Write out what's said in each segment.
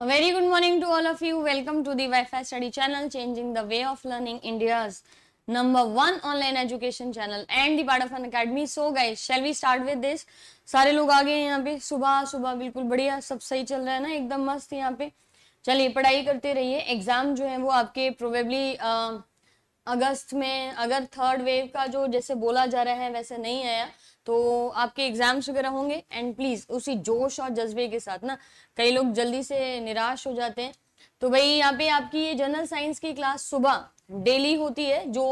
A very good morning to all of you. Welcome to the Wi-Fi Study Channel, changing the way of learning India's number one online education channel and the part of an academy. So guys, shall we start with this? सारे लोग आ गए यहाँ पे सुबह सुबह बिल्कुल बढ़िया सब सही चल रहा है ना एकदम मस्त यहाँ पे चलिए पढ़ाई करते रहिए एग्जाम जो है वो आपके प्रोबेबली अगस्त में अगर थर्ड वेव का जो जैसे बोला जा रहा है वैसे नहीं आया तो आपके एग्जाम्स वगैरह होंगे एंड प्लीज़ उसी जोश और जज्बे के साथ ना कई लोग जल्दी से निराश हो जाते हैं तो भाई यहाँ पे आपकी ये जनरल साइंस की क्लास सुबह डेली होती है जो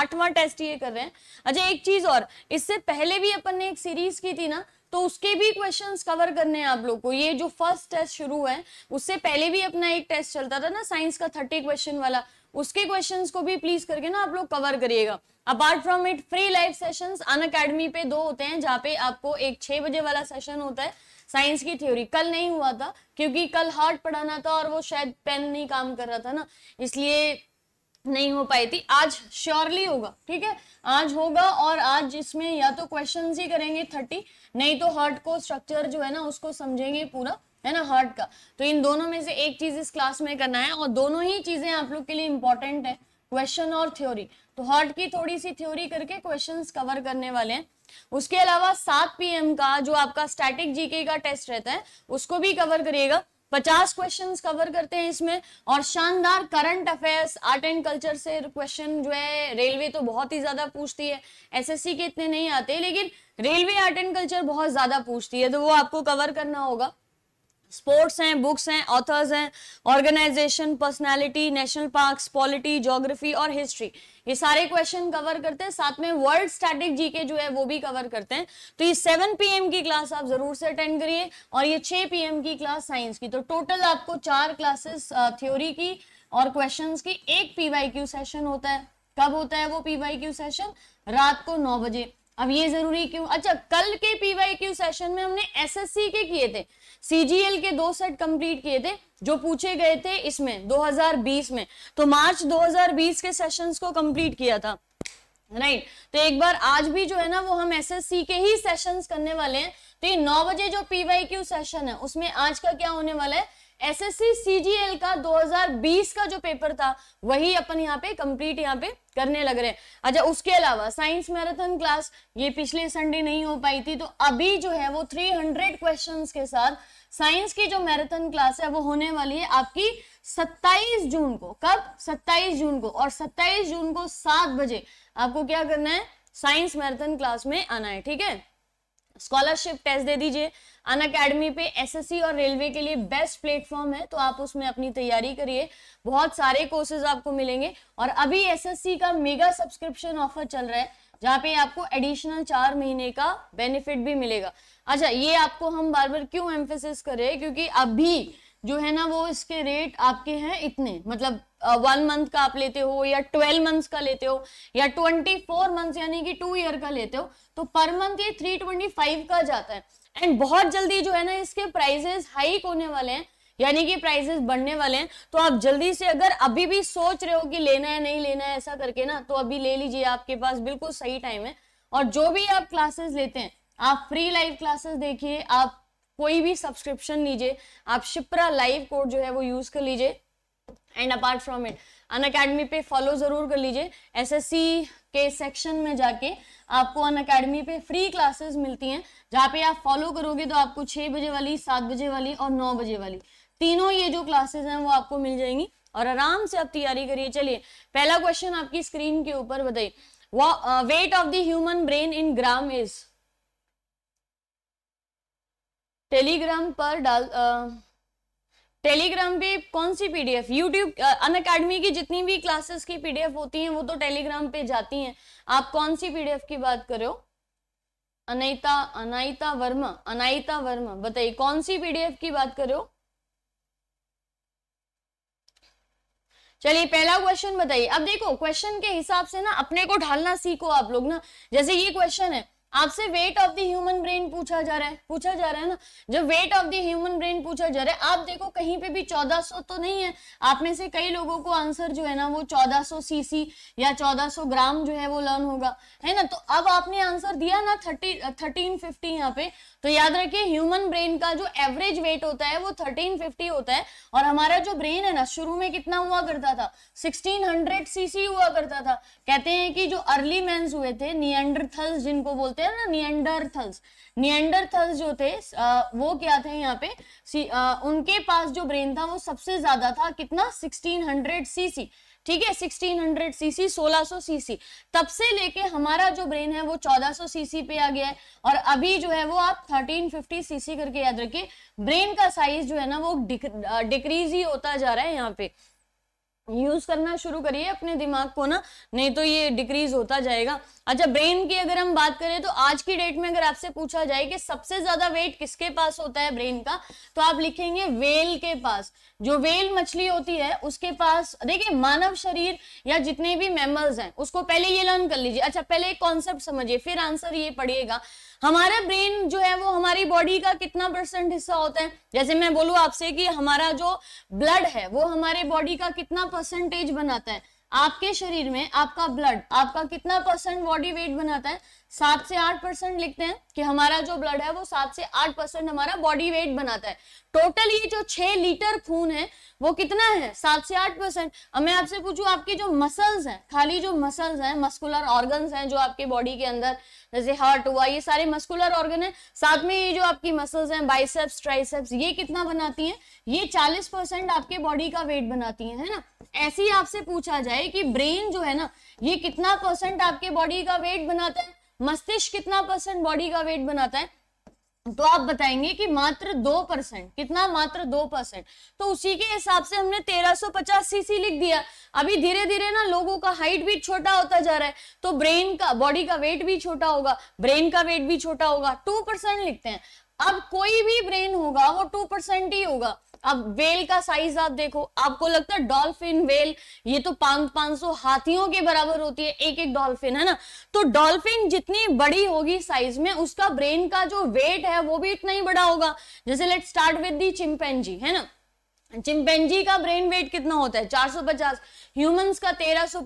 आठवां टेस्ट ये कर रहे हैं अच्छा एक चीज और इससे पहले भी अपन ने एक सीरीज की थी ना तो उसके भी क्वेश्चंस कवर करने हैं आप लोग को ये जो फर्स्ट टेस्ट शुरू है उससे पहले भी अपना एक टेस्ट चलता था ना साइंस का थर्टी क्वेश्चन वाला उसके क्वेश्चंस को भी प्लीज करके ना आप लोग कवर करिएगा apart from it free live session Unacademy पे दो होते हैं जहाँ पे आपको एक छः बजे वाला सेशन होता है साइंस की थ्योरी कल नहीं हुआ था क्योंकि कल हार्ट पढ़ाना था और वो शायद पेन नहीं काम कर रहा था ना इसलिए नहीं हो पाई थी आज श्योरली होगा ठीक है आज होगा और आज इसमें या तो क्वेश्चन ही करेंगे थर्टी नहीं तो हार्ट को स्ट्रक्चर जो है ना उसको समझेंगे पूरा है ना हार्ट का तो इन दोनों में से एक चीज इस क्लास में करना है और दोनों ही चीजें आप लोग के लिए इंपॉर्टेंट है क्वेश्चन और थ्योरी तो हॉट की थोड़ी सी थ्योरी करके क्वेश्चंस कवर करने वाले हैं उसके अलावा सात पीएम का जो आपका स्टैटिक जीके का टेस्ट रहता है उसको भी कवर करिएगा पचास क्वेश्चन कवर करते हैं इसमें और शानदार current affairs art and culture से क्वेश्चन जो है रेलवे तो बहुत ही ज्यादा पूछती है एसएससी के इतने नहीं आते लेकिन रेलवे आर्ट एंड कल्चर बहुत ज्यादा पूछती है तो वो आपको कवर करना होगा स्पोर्ट्स हैं बुक्स हैं ऑथर्स हैं organisation personality national parks polity geography और हिस्ट्री ये सारे क्वेश्चन कवर करते हैं साथ में वर्ल्ड स्टैटिक जी के जो है वो भी कवर करते हैं तो ये 7 पीएम की क्लास आप जरूर से अटेंड करिए और ये 6 पीएम की क्लास साइंस की तो टोटल आपको चार क्लासेस थ्योरी की और क्वेश्चन की एक पी सेशन होता है कब होता है वो पी सेशन रात को नौ बजे अब ये जरूरी क्यों अच्छा कल के पीवाई सेशन में हमने एसएससी के किए थे सीजीएल के दो सेट कंप्लीट किए थे जो पूछे गए थे इसमें 2020 में तो मार्च 2020 के सेशंस को कंप्लीट किया था राइट right. तो एक बार आज भी जो है ना वो हम एसएससी के ही सेशंस करने वाले हैं तो ये नौ बजे जो पीवाईक्यू सेशन है उसमें आज का क्या होने वाला है एसएससी सीजीएल का 2020 का जो पेपर था वही अपन यहाँ पे कंप्लीट यहाँ पे करने लग रहे हैं अच्छा उसके अलावा साइंस मैराथन क्लास ये पिछले संडे नहीं हो पाई थी तो अभी जो है वो 300 क्वेश्चंस के साथ साइंस की जो मैराथन क्लास है वो होने वाली है आपकी 27 जून को कब 27 जून को और 27 जून को 7 बजे आपको क्या करना है साइंस मैराथन क्लास में आना है ठीक है स्कॉलरशिप टेस्ट दे दीजिए अन अकेडमी पे एसएससी और रेलवे के लिए बेस्ट प्लेटफॉर्म है तो आप उसमें अपनी तैयारी करिए बहुत सारे कोर्सेज आपको मिलेंगे और अभी एसएससी का मेगा सब्सक्रिप्शन ऑफर चल रहा है जहाँ पे आपको एडिशनल चार महीने का बेनिफिट भी मिलेगा अच्छा ये आपको हम बार बार क्यों एम्फेसिस करें क्योंकि अभी जो है ना वो इसके रेट आपके हैं इतने मतलब वन मंथ का आप लेते हो या ट्वेल्व मंथ्स का लेते हो या ट्वेंटी फोर मंथ यानी कि टू ईयर का लेते हो तो पर मंथ ये थ्री ट्वेंटी फाइव का जाता है एंड बहुत जल्दी जो है ना इसके प्राइजेस हाइक होने वाले हैं यानी कि प्राइसेस बढ़ने वाले हैं तो आप जल्दी से अगर अभी भी सोच रहे हो कि लेना है नहीं लेना है ऐसा करके ना तो अभी ले लीजिए आपके पास बिल्कुल सही टाइम है और जो भी आप क्लासेस लेते हैं आप फ्री लाइव क्लासेस देखिए आप कोई भी सब्सक्रिप्शन लीजिए आप शिप्रा लाइव कोड जो है वो यूज कर लीजिए and apart from it Unacademy पे फॉलो जरूर कर लीजिए एसएससी के सेक्शन में जाके आपको अन अकेडमी पे फ्री क्लासेस मिलती हैं जहाँ पे आप फॉलो करोगे तो आपको छः बजे वाली सात बजे वाली और नौ बजे वाली तीनों ये जो क्लासेस हैं वो आपको मिल जाएंगी और आराम से आप तैयारी करिए चलिए पहला क्वेश्चन आपकी स्क्रीन के ऊपर बताइए weight of the human brain in gram is Telegram पर डाल टेलीग्राम uh, पे कौन सी PDF YouTube uh, Unacademy की जितनी भी क्लासेस की पीडीएफ होती हैं वो तो टेलीग्राम पे जाती हैं आप कौन सी पीडीएफ की बात कर रहे हो अनाइता अनाइता वर्मा अनाइता वर्मा बताइए कौन सी पीडीएफ की बात कर रहे हो चलिए पहला क्वेश्चन बताइए अब देखो क्वेश्चन के हिसाब से ना अपने को ढालना सीखो आप लोग ना जैसे ये क्वेश्चन है आपसे weight of the human brain पूछा जा रहा है पूछा जा रहा है ना जब weight of the human brain पूछा जा रहा है आप देखो कहीं पे भी 1400 तो नहीं है आप में से कई लोगों को आंसर जो है ना वो 1400 सीसी या 1400 ग्राम जो है वो लर्न होगा है ना तो अब आपने आंसर दिया ना थर्टी थर्टीन फिफ्टी यहाँ पे तो याद रखिए ह्यूमन ब्रेन का जो एवरेज वेट होता है वो 1350 होता है और हमारा जो ब्रेन है ना शुरू में कितना हुआ करता था 1600 सीसी हुआ करता था कहते हैं कि जो अर्ली मैं हुए थे नियंडरथल्स जिनको बोलते हैं ना नियंडरथल्स नियंडरथल्स जो थे आ, वो क्या थे यहाँ पे आ, उनके पास जो ब्रेन था वो सबसे ज्यादा था कितना सिक्सटीन सीसी ठीक है 1600 सीसी 1600 सीसी तब से लेके हमारा जो ब्रेन है वो 1400 सीसी पे आ गया है और अभी जो है वो आप 1350 सीसी करके याद रखिए ब्रेन का साइज जो है ना वो डिक्रीज ही होता जा रहा है यहाँ पे यूज करना शुरू करिए अपने दिमाग को ना नहीं तो ये डिक्रीज होता जाएगा अच्छा ब्रेन की अगर हम बात करें तो आज की डेट में अगर आपसे पूछा जाए कि सबसे ज्यादा वेट किसके पास होता है ब्रेन का तो आप लिखेंगे वेल के पास जो वेल मछली होती है उसके पास देखिए मानव शरीर या जितने भी मेमल्स हैं उसको पहले ये लर्न कर लीजिए अच्छा पहले एक कॉन्सेप्ट समझिए फिर आंसर ये पढ़िएगा हमारा ब्रेन जो है वो हमारी बॉडी का कितना परसेंट हिस्सा होता है जैसे मैं बोलूँ आपसे कि हमारा जो ब्लड है वो हमारे बॉडी का कितना परसेंटेज बनाता है आपके शरीर में आपका ब्लड आपका कितना परसेंट बॉडी वेट बनाता है सात से आठ परसेंट लिखते हैं कि हमारा जो ब्लड है वो सात से आठ परसेंट हमारा बॉडी वेट बनाता है टोटल ये जो छह लीटर खून है वो कितना है सात से आठ परसेंट अब मैं आपसे पूछू आपके जो मसल्स हैं खाली जो मसल्स हैं मस्कुलर ऑर्गन्स हैं जो आपके बॉडी के अंदर जैसे हार्ट हुआ ये सारे मस्कुलर ऑर्गन है साथ में ये जो आपकी मसल्स हैं बाइसेप्स ट्राइसेप्स ये कितना बनाती है ये चालीस परसेंट आपके बॉडी का वेट बनाती है, है ना ऐसे ही आपसे पूछा जाए कि ब्रेन जो है ना ये कितना परसेंट आपके बॉडी का वेट बनाता है मस्तिष्क कितना परसेंट बॉडी का वेट बनाता है तो आप बताएंगे कि मात्र दो परसेंट कितना मात्र दो परसेंट तो उसी के हिसाब से हमने 1350 सीसी लिख दिया अभी धीरे धीरे ना लोगों का हाइट भी छोटा होता जा रहा है तो ब्रेन का बॉडी का वेट भी छोटा होगा ब्रेन का वेट भी छोटा होगा टू परसेंट लिखते हैं अब कोई भी ब्रेन होगा वो टू परसेंट ही होगा अब वेल का साइज आप देखो आपको लगता है डॉल्फिन वेल ये तो पांच पांच सौ हाथियों के बराबर होती है एक एक डॉल्फिन है ना तो डॉल्फिन जितनी बड़ी होगी साइज में उसका ब्रेन का जो वेट है वो भी इतना ही बड़ा होगा जैसे let start with the chimpanzee है ना चिंपेंजी का ब्रेन वेट कितना होता है 450 ह्यूमंस का 1350 सो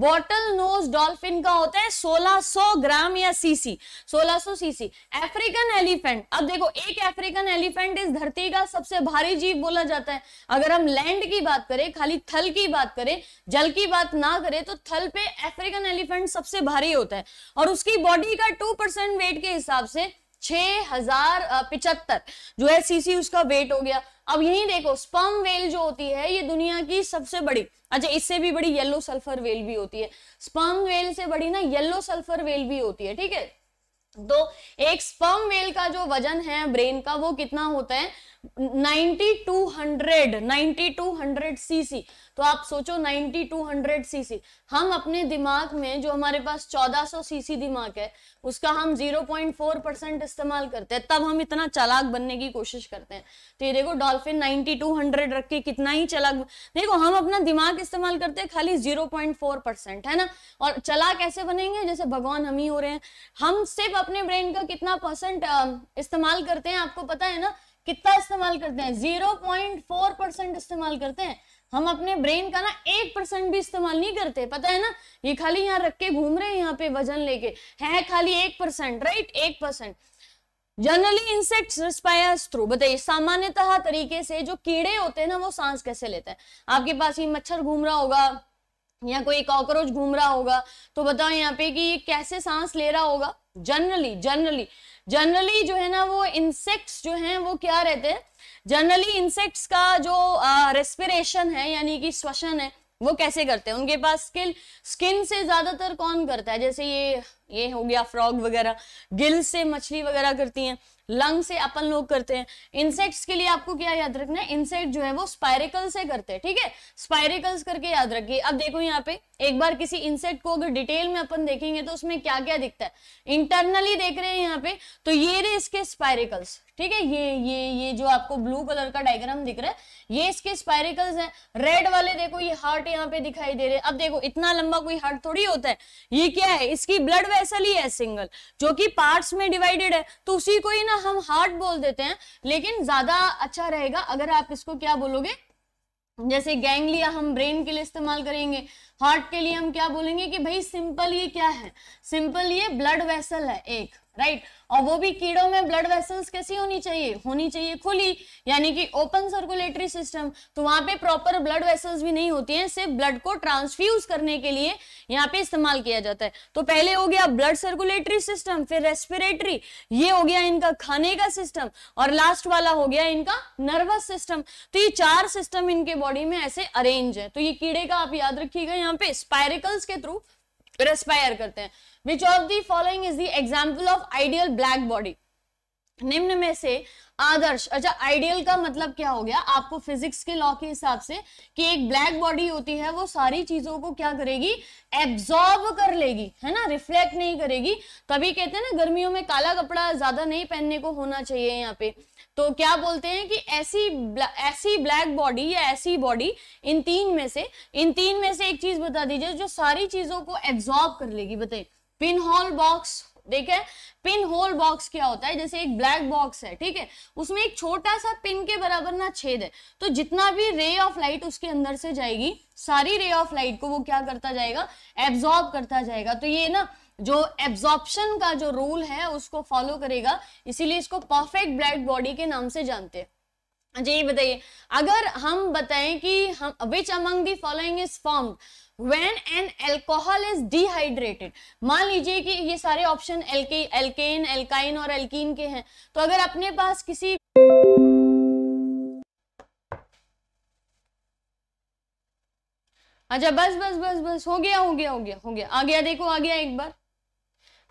बॉटल नोज डॉल्फिन का होता है 1600 ग्राम या सीसी 1600 सीसी अफ्रीकन एलिफेंट अब देखो एक अफ्रीकन एलिफेंट इस धरती का सबसे भारी जीव बोला जाता है अगर हम लैंड की बात करें खाली थल की बात करें जल की बात ना करें तो थल पे अफ्रीकन एलिफेंट सबसे भारी होता है और उसकी बॉडी का टू वेट के हिसाब से छह हजार पिचहत्तर जो है सीसी उसका वेट हो गया अब यही देखो स्पर्म वेल जो होती है ये दुनिया की सबसे बड़ी अच्छा इससे भी बड़ी येलो सल्फर वेल भी होती है स्पर्म वेल से बड़ी ना येलो सल्फर वेल भी होती है ठीक है तो एक स्पर्म वेल का जो वजन है ब्रेन का वो कितना होता है 9200 सीसी तो आप सोचो 9200 सीसी हम अपने दिमाग में जो हमारे पास 1400 सीसी दिमाग है उसका हम 0.4 परसेंट इस्तेमाल करते हैं तब हम इतना चालाक बनने की कोशिश करते हैं तो ये देखो डॉल्फिन 9200 रख के कितना ही चालाक देखो हम अपना दिमाग इस्तेमाल करते हैं खाली 0.4 परसेंट है ना और चलाक ऐसे बनेंगे जैसे भगवान हम ही हो रहे हैं हम सिर्फ अपने ब्रेन का कितना परसेंट इस्तेमाल करते हैं आपको पता है ना कितना इस्तेमाल करते हैं जीरो पॉइंट फोर परसेंट इस्तेमाल करते हैं हम अपने ब्रेन का ना एक परसेंट भी इस्तेमाल नहीं करते पता है ना ये खाली यहाँ रख के घूम रहे हैं यहाँ पे वजन लेके है खाली एक परसेंट राइट एक percent generally insect respires through बताइए सामान्यतः तरीके से जो कीड़े होते हैं ना वो सांस कैसे लेते हैं आपके पास ये मच्छर घूम रहा होगा या कोई कॉकरोच घूम रहा होगा तो बताओ यहाँ पे कि ये कैसे सांस ले रहा होगा जनरली जनरली जनरली जो है ना वो इंसेक्ट्स जो हैं वो क्या रहते हैं जनरली इंसेक्ट्स का जो रेस्पिरेशन है यानी कि श्वसन है वो कैसे करते हैं उनके पास स्किल स्किन से ज्यादातर कौन करता है जैसे ये ये हो गया फ्रॉग वगैरह गिल से मछली वगैरह करती हैं लंग से अपन लोग करते हैं इंसेक्ट्स के लिए आपको क्या याद रखना है इंसेक्ट जो है वो स्पाइरिकल से करते हैं ठीक है स्पाइरिकल्स करके याद रखिए अब देखो यहाँ पे एक बार किसी इंसेक्ट को अगर डिटेल में अपन देखेंगे तो उसमें क्या क्या दिखता है इंटरनली देख रहे हैं यहाँ पे तो ये रहे इसके स्पाइरिकल्स ठीक है ये ये ये जो आपको ब्लू कलर का डायग्राम दिख रहा है ये इसके स्पाइरिकल्स हैं रेड वाले देखो ये हार्ट यहाँ पे दिखाई दे रहे हैं अब देखो इतना लंबा कोई हार्ट थोड़ी होता है ये क्या है इसकी ब्लड वेसल ही है सिंगल जो कि पार्ट्स में डिवाइडेड है तो उसी को ही ना हम हार्ट बोल देते हैं लेकिन ज्यादा अच्छा रहेगा अगर आप इसको क्या बोलोगे जैसे गैंगलिया हम ब्रेन के लिए इस्तेमाल करेंगे हार्ट के लिए हम क्या बोलेंगे कि भाई सिंपल ये क्या है सिंपल ये ब्लड वेसल है एक राइट और वो भी कीड़ों में ब्लड वेसल्स कैसी होनी चाहिए होनी चाहिए खुली यानी कि ओपन सर्कुलेटरी सिस्टम तो वहां पे प्रॉपर ब्लड वेसल्स भी नहीं होती हैं सिर्फ ब्लड को ट्रांसफ्यूज करने के लिए यहाँ पे इस्तेमाल किया जाता है तो पहले हो गया ब्लड सर्कुलेटरी सिस्टम फिर रेस्पिरेटरी ये हो गया इनका खाने का सिस्टम और लास्ट वाला हो गया इनका नर्वस सिस्टम तो ये चार सिस्टम इनके बॉडी में ऐसे अरेन्ज है तो ये कीड़े का आप याद रखिएगा यहाँ यहाँ पे स्पायरिकल्स के थ्रू रेस्पायर करते हैं which of the following is the example of ideal black body निम्न में से आदर्श अच्छा आइडियल का मतलब क्या हो गया आपको फिजिक्स के लॉ के हिसाब से कि एक ब्लैक बॉडी होती है वो सारी चीजों को क्या करेगी एब्जॉर्ब कर लेगी है ना रिफ्लेक्ट नहीं करेगी तभी कहते हैं ना गर्मियों में काला कपड़ा ज्यादा नहीं पहनने को होना चाहिए यहाँ पे तो क्या बोलते हैं कि ऐसी ऐसी ब्लैक बॉडी या ऐसी बॉडी इन तीन में से इन तीन में से एक चीज बता दीजिए जो सारी चीजों को एब्जॉर्ब कर लेगी बताइए पिन होल बॉक्स देखे है पिन होल बॉक्स क्या होता है जैसे एक ब्लैक बॉक्स है ठीक है उसमें एक छोटा सा पिन के बराबर ना छेद है तो जितना भी रे ऑफ लाइट उसके अंदर से जाएगी सारी रे ऑफ लाइट को वो क्या करता जाएगा एब्जॉर्ब करता जाएगा तो ये ना जो एब्जॉर्प्शन का जो रूल है उसको फॉलो करेगा इसीलिए इसको परफेक्ट ब्लड बॉडी के नाम से जानते हैं अच्छा ये बताइए अगर हम बताएं कि हम which among the following is formed when an alcohol is dehydrated मान लीजिए कि ये सारे ऑप्शन एल्के एल्केन एल्काइन और एल्कीन के हैं तो अगर अपने पास किसी अच्छा बस बस बस बस हो गया हो गया हो गया हो गया आ गया देखो आ गया एक बार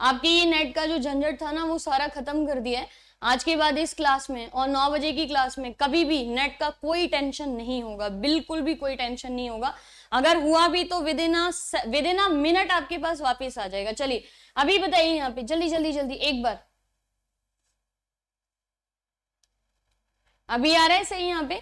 आपके ये नेट का जो झंझट था ना वो सारा खत्म कर दिया है आज के बाद इस क्लास में और नौ बजे की क्लास में कभी भी नेट का कोई टेंशन नहीं होगा बिल्कुल भी कोई टेंशन नहीं होगा अगर हुआ भी तो within within minute आपके पास वापस आ जाएगा चलिए अभी बताइए यहाँ पे जल्दी जल्दी जल्दी एक बार अभी आ रहा है सही यहाँ पे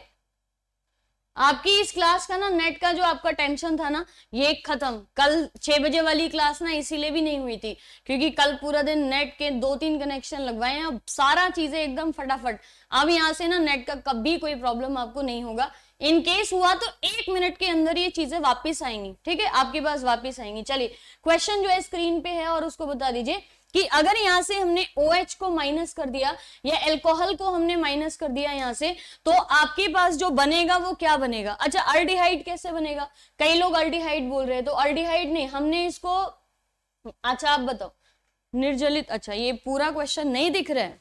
आपकी इस क्लास का ना नेट का जो आपका टेंशन था ना ये खत्म कल छह बजे वाली क्लास ना इसीलिए भी नहीं हुई थी क्योंकि कल पूरा दिन नेट के दो तीन कनेक्शन लगवाए हैं अब सारा चीजें एकदम फटाफट अब यहाँ से ना नेट का कभी कोई प्रॉब्लम आपको नहीं होगा इन केस हुआ तो एक मिनट के अंदर ये चीजें वापिस आएंगी ठीक है आपके पास वापिस आएंगी चलिए क्वेश्चन जो है स्क्रीन पे है और उसको बता दीजिए कि अगर यहां से हमने ओ OH को माइनस कर दिया या एल्कोहल को हमने माइनस कर दिया यहां से तो आपके पास जो बनेगा वो क्या बनेगा अच्छा अल्डिहाइड कैसे बनेगा कई लोग अल्डिहाइड बोल रहे हैं तो अल्डिहाइड नहीं हमने इसको अच्छा आप बताओ निर्जलित अच्छा ये पूरा क्वेश्चन नहीं दिख रहा है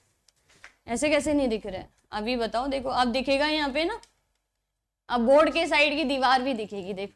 ऐसे कैसे नहीं दिख रहा है अभी बताओ देखो अब दिखेगा यहाँ पे ना अब बोर्ड के साइड की दीवार भी दिखेगी देखो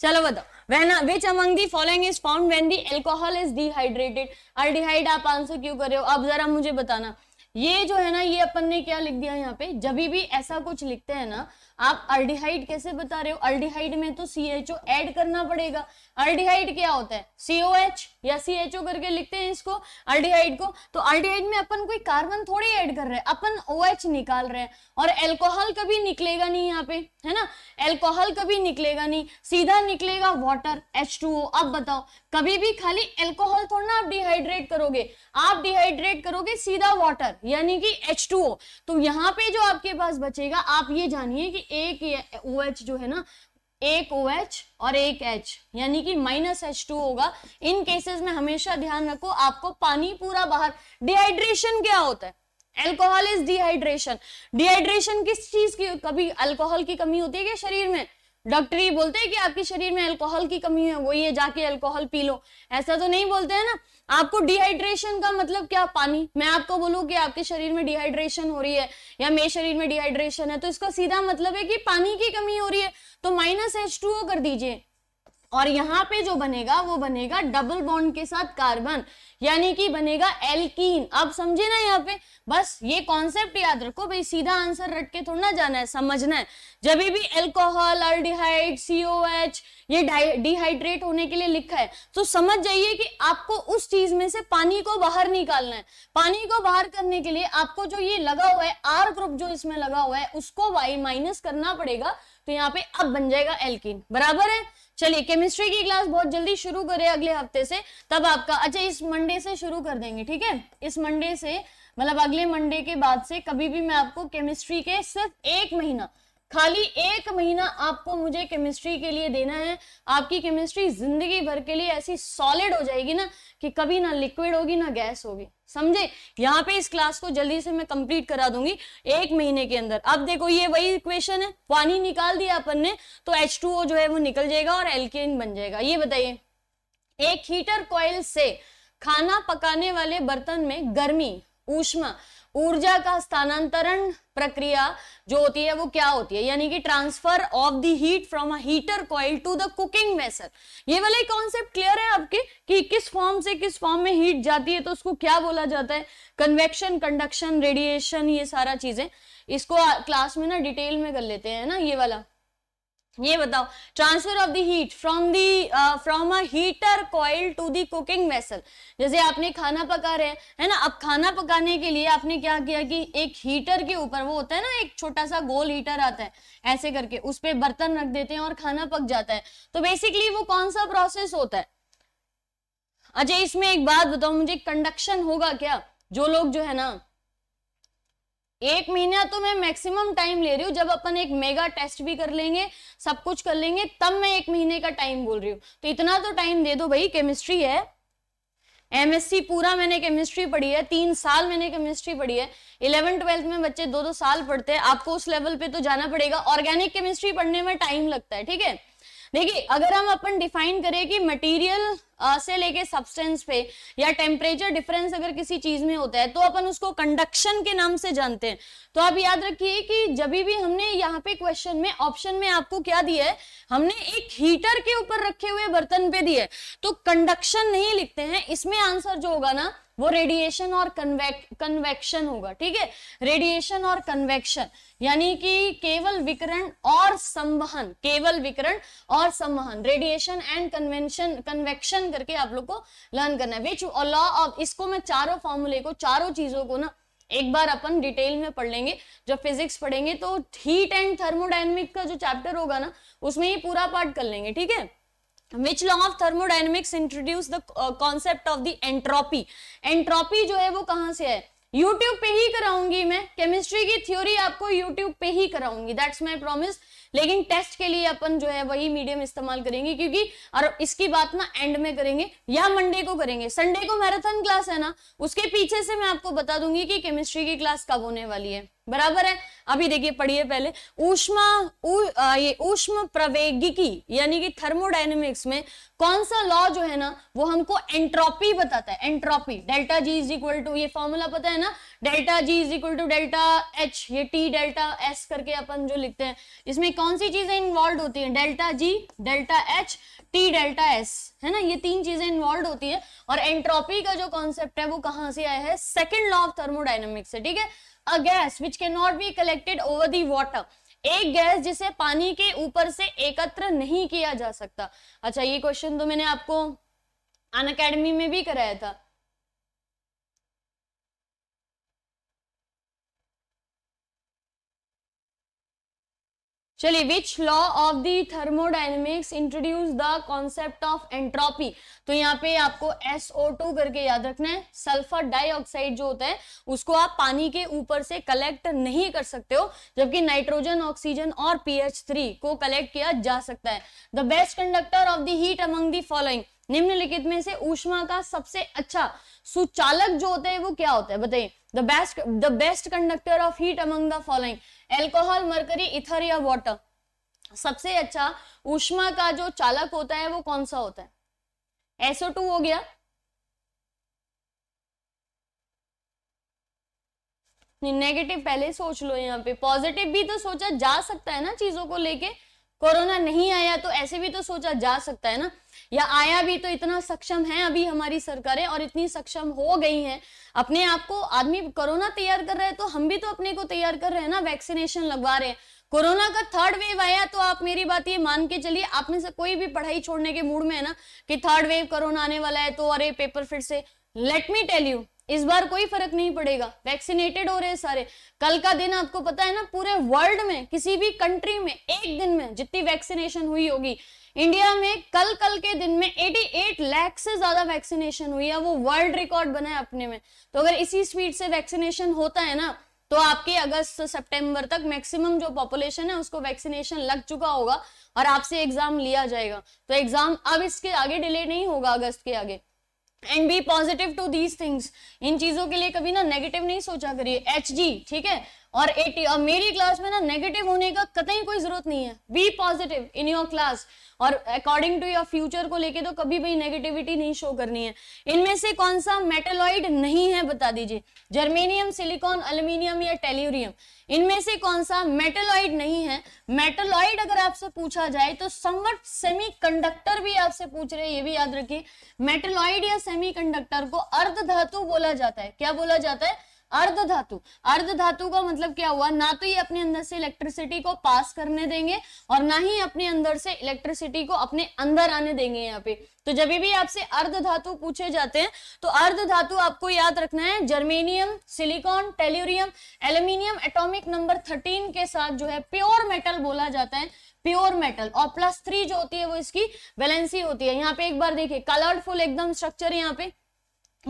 चलो बताओ when which among the following is found when the alcohol is dehydrated aldehyde आप आंसर क्यों कर रहे हो अब जरा मुझे बताना ये जो है ना ये अपन ने क्या लिख दिया यहाँ पे जब भी ऐसा कुछ लिखते हैं ना आप अल्डिहाइड कैसे बता रहे हो अल्डिहाइड में तो सी एच ओ एड करना पड़ेगा अल्डिहाइड क्या होता है सीओ एच या सी एच ओ करके लिखते हैं इसको अल्डिहाइड को तो अल्डिहाइड में अपन कोई कार्बन थोड़ी ऐड कर रहे हैं अपन ओ एच निकाल रहे हैं और एल्कोहल कभी निकलेगा नहीं यहाँ पे है ना एल्कोहल कभी निकलेगा नहीं सीधा निकलेगा वाटर एच टू ओ अब बताओ कभी भी खाली एल्कोहल थोड़ा ना आप डिहाइड्रेट करोगे आप डिहाइड्रेट करोगे सीधा वाटर यानी कि एच टू ओ तो यहाँ पे जो आपके पास बचेगा आप ये जानिए कि एक ओ OH जो है ना एक ओ OH एच और एक एच यानी कि माइनस एच टू होगा इन केसेस में हमेशा ध्यान रखो आपको पानी पूरा बाहर डिहाइड्रेशन क्या होता है एल्कोहल इज डिहाइड्रेशन डिहाइड्रेशन किस चीज की कभी अल्कोहल की कमी होती है क्या शरीर में डॉक्टर ये बोलते हैं कि आपके शरीर में अल्कोहल की कमी है वो ये जाके अल्कोहल पी लो ऐसा तो नहीं बोलते हैं ना आपको डिहाइड्रेशन का मतलब क्या पानी मैं आपको बोलूँ कि आपके शरीर में डिहाइड्रेशन हो रही है या मेरे शरीर में डिहाइड्रेशन है तो इसका सीधा मतलब है कि पानी की कमी हो रही है तो माइनस एच टू ओ कर दीजिए और यहाँ पे जो बनेगा वो बनेगा डबल बॉन्ड के साथ कार्बन यानी कि बनेगा एल्कीन अब समझे ना यहाँ पे बस ये कॉन्सेप्ट याद रखो भाई सीधा आंसर रट के थोड़ा ना जाना है समझना है जब भी एल्कोहल अल्डिहाइड एच ये डिहाइड्रेट होने के लिए लिखा है तो समझ जाइए कि आपको उस चीज में से पानी को बाहर निकालना है पानी को बाहर करने के लिए आपको जो ये लगा हुआ है आर ग्रुप जो इसमें लगा हुआ है उसको वाई माइनस करना पड़ेगा तो यहाँ पे अब बन जाएगा एल्किन बराबर है चलिए केमिस्ट्री की क्लास बहुत जल्दी शुरू करें अगले हफ्ते से तब आपका अच्छा इस मंडे से शुरू कर देंगे ठीक है इस मंडे से मतलब अगले मंडे के बाद से कभी भी मैं आपको केमिस्ट्री के सिर्फ एक महीना खाली एक महीना आपको मुझे केमिस्ट्री के लिए देना है आपकी केमिस्ट्री जिंदगी भर के लिए ऐसी सॉलिड हो जाएगी ना कि कभी ना लिक्विड होगी ना गैस होगी समझे यहाँ पे इस क्लास को जल्दी से मैं कंप्लीट करा दूंगी एक महीने के अंदर अब देखो ये वही इक्वेशन है पानी निकाल दिया अपन ने तो एच टू ओ जो है वो निकल जाएगा और एल्केन बन जाएगा ये बताइए एक हीटर कॉयल से खाना पकाने वाले बर्तन में गर्मी ऊष्मा ऊर्जा का स्थानांतरण प्रक्रिया जो होती है वो क्या होती है यानी कि transfer of the heat from a heater coil to the cooking vessel ये वाला कॉन्सेप्ट क्लियर है आपके कि किस फॉर्म से किस फॉर्म में हीट जाती है तो उसको क्या बोला जाता है कन्वेक्शन कंडक्शन रेडिएशन ये सारा चीजें इसको क्लास में ना डिटेल में कर लेते हैं ना ये वाला ये बताओ transfer of the heat from the from a heater coil to the cooking vessel जैसे आपने खाना पका रहे हैं है ना अब खाना पकाने के लिए आपने क्या किया कि एक हीटर के ऊपर वो होता है ना एक छोटा सा गोल हीटर आता है ऐसे करके उस पर बर्तन रख देते हैं और खाना पक जाता है तो बेसिकली वो कौन सा प्रोसेस होता है अच्छा इसमें एक बात बताओ मुझे कंडक्शन होगा क्या जो लोग जो है ना एक महीना तो मैं मैक्सिमम टाइम ले रही हूँ जब अपन एक मेगा टेस्ट भी कर लेंगे सब कुछ कर लेंगे तब मैं एक महीने का टाइम बोल रही हूँ तो इतना तो टाइम दे दो भाई केमिस्ट्री है एमएससी पूरा मैंने केमिस्ट्री पढ़ी है तीन साल मैंने केमिस्ट्री पढ़ी है इलेवन ट्वेल्थ में बच्चे दो दो साल पढ़ते हैं आपको उस लेवल पे तो जाना पड़ेगा ऑर्गेनिक केमिस्ट्री पढ़ने में टाइम लगता है ठीक है देखिए अगर हम अपन डिफाइन करें कि मटेरियल से लेके सब्सटेंस पे या टेम्परेचर डिफरेंस अगर किसी चीज में होता है तो अपन उसको कंडक्शन के नाम से जानते हैं तो आप याद रखिए कि जब भी हमने यहाँ पे क्वेश्चन में ऑप्शन में आपको क्या दिया है हमने एक हीटर के ऊपर रखे हुए बर्तन पे दिए तो कंडक्शन नहीं लिखते हैं इसमें आंसर जो होगा ना वो रेडिएशन और कन्वेक्शन होगा ठीक है रेडिएशन और कन्वेक्शन यानी कि केवल विकरण और संवहन केवल विकरण और संवहन रेडिएशन एंड कन्वेंशन कन्वेक्शन करके आप लोग को लर्न करना है विच लॉ ऑफ इसको मैं चारों फॉर्मूले को चारों चीजों को ना एक बार अपन डिटेल में पढ़ लेंगे जब फिजिक्स पढ़ेंगे तो हीट एंड थर्मोडाइनमिक का जो चैप्टर होगा ना उसमें ही पूरा पार्ट कर लेंगे ठीक है which law of introduced the uh, concept of the entropy entropy जो है वो कहाँ से है यूट्यूब पे ही कराऊंगी मैं केमिस्ट्री की थ्योरी आपको यूट्यूब पे ही कराऊंगी दैट्स माई promise लेकिन टेस्ट के लिए अपन जो है वही मीडियम इस्तेमाल करेंगे क्योंकि और इसकी बात ना एंड में करेंगे या मंडे को करेंगे संडे को मैराथन क्लास है ना उसके पीछे से मैं आपको बता दूंगी कि केमिस्ट्री की क्लास कब होने वाली है बराबर है अभी देखिए पढ़िए पहले ऊष्मा ये ऊष्म प्रवेगिकी यानी कि थर्मोडाइनमिक्स में कौन सा लॉ जो है ना वो हमको एंट्रोपी बताता है entropy delta G is equal to ये फॉर्मूला पता है ना delta G is equal to delta H ये टी डेल्टा एस करके अपन जो लिखते हैं इसमें कौन सी चीजें इन्वॉल्व होती है delta G delta H T delta S है ना ये तीन चीजें इन्वॉल्व होती है और एंट्रोपी का जो कॉन्सेप्ट है वो कहां से आया है सेकेंड लॉ ऑफ थर्मोडाइनमिक्स है ठीक है gas which can not be collected over the water एक गैस जिसे पानी के ऊपर से एकत्र नहीं किया जा सकता अच्छा ये क्वेश्चन तो मैंने आपको अन अकेडमी में भी कराया था चलिए which law of the thermodynamics introduce the concept of entropy तो यहाँ पे आपको SO2 करके याद रखना है सल्फर डाइऑक्साइड जो होता है उसको आप पानी के ऊपर से कलेक्ट नहीं कर सकते हो जबकि नाइट्रोजन ऑक्सीजन और PH3 को कलेक्ट किया जा सकता है the best conductor of the heat among the following निम्नलिखित में से ऊष्मा का सबसे अच्छा सुचालक जो होता है वो क्या होता है बताइए the best the best conductor of heat among the following alcohol mercury ether या वॉटर सबसे अच्छा उष्मा का जो चालक होता है वो कौन सा होता है एसओ टू हो गया नेगेटिव पहले सोच लो यहाँ पे पॉजिटिव भी तो सोचा जा सकता है ना चीजों को लेके कोरोना नहीं आया तो ऐसे भी तो सोचा जा सकता है ना या आया भी तो इतना सक्षम है अभी हमारी सरकारें और इतनी सक्षम हो गई हैं अपने आप को आदमी कोरोना तैयार कर रहे हैं तो हम भी तो अपने को तैयार कर रहे हैं ना वैक्सीनेशन लगवा रहे हैं कोरोना का थर्ड वेव आया तो आप मेरी बात ये मान के चलिए आप में से कोई भी पढ़ाई छोड़ने के मूड में है ना कि थर्ड वेव कोरोना आने वाला है तो अरे पेपर फिर से लेट मी टेल यू इस बार कोई फर्क नहीं पड़ेगा वैक्सीनेटेड हो रहे हैं सारे कल का दिन आपको पता है ना पूरे वर्ल्ड में किसी भी कंट्री में एक दिन में जितनी वैक्सीनेशन हुई होगी इंडिया में कल कल के दिन में 88 लाख से ज्यादा वैक्सीनेशन हुई है वो वर्ल्ड रिकॉर्ड बना है अपने में तो अगर इसी स्पीड से वैक्सीनेशन होता है ना तो आपके अगस्त सितंबर तक मैक्सिमम जो पॉपुलेशन है उसको वैक्सीनेशन लग चुका होगा और आपसे एग्जाम लिया जाएगा तो एग्जाम अब इसके आगे डिले नहीं होगा अगस्त के आगे and be positive to these things इन चीजों के लिए कभी ना नेगेटिव नहीं सोचा करिए एच जी ठीक है और एटी और मेरी क्लास में ना नेगेटिव होने का कतई कोई जरूरत नहीं है be positive in your class और अकॉर्डिंग टू योर फ्यूचर को लेके तो कभी भी नेगेटिविटी नहीं शो करनी है इनमें से कौन सा मेटेलॉइड नहीं है बता दीजिए जर्मेनियम सिलिकॉन अल्यूमिनियम या टेल्यूरियम इनमें से कौन सा मेटेलॉइड नहीं है मेटेलॉइड अगर आपसे पूछा जाए तो सेमी कंडक्टर भी आपसे पूछ रहे हैं ये भी याद रखिए मेटेलॉइड या कंडक्टर को अर्ध धातु बोला जाता है क्या बोला जाता है अर्ध धातु अर्ध धातु का मतलब क्या हुआ ना तो ये अपने अंदर से इलेक्ट्रिसिटी को पास करने देंगे और ना ही अपने अंदर से इलेक्ट्रिसिटी को अपने अंदर आने देंगे यहाँ पे तो जब भी आपसे अर्ध धातु पूछे जाते हैं तो अर्ध धातु आपको याद रखना है germanium silicon tellurium aluminium atomic number thirteen के साथ जो है प्योर मेटल बोला जाता है प्योर मेटल और प्लस थ्री जो होती है वो इसकी वैलेंसी होती है यहाँ पे एक बार देखिए कलरफुल एकदम स्ट्रक्चर यहाँ पे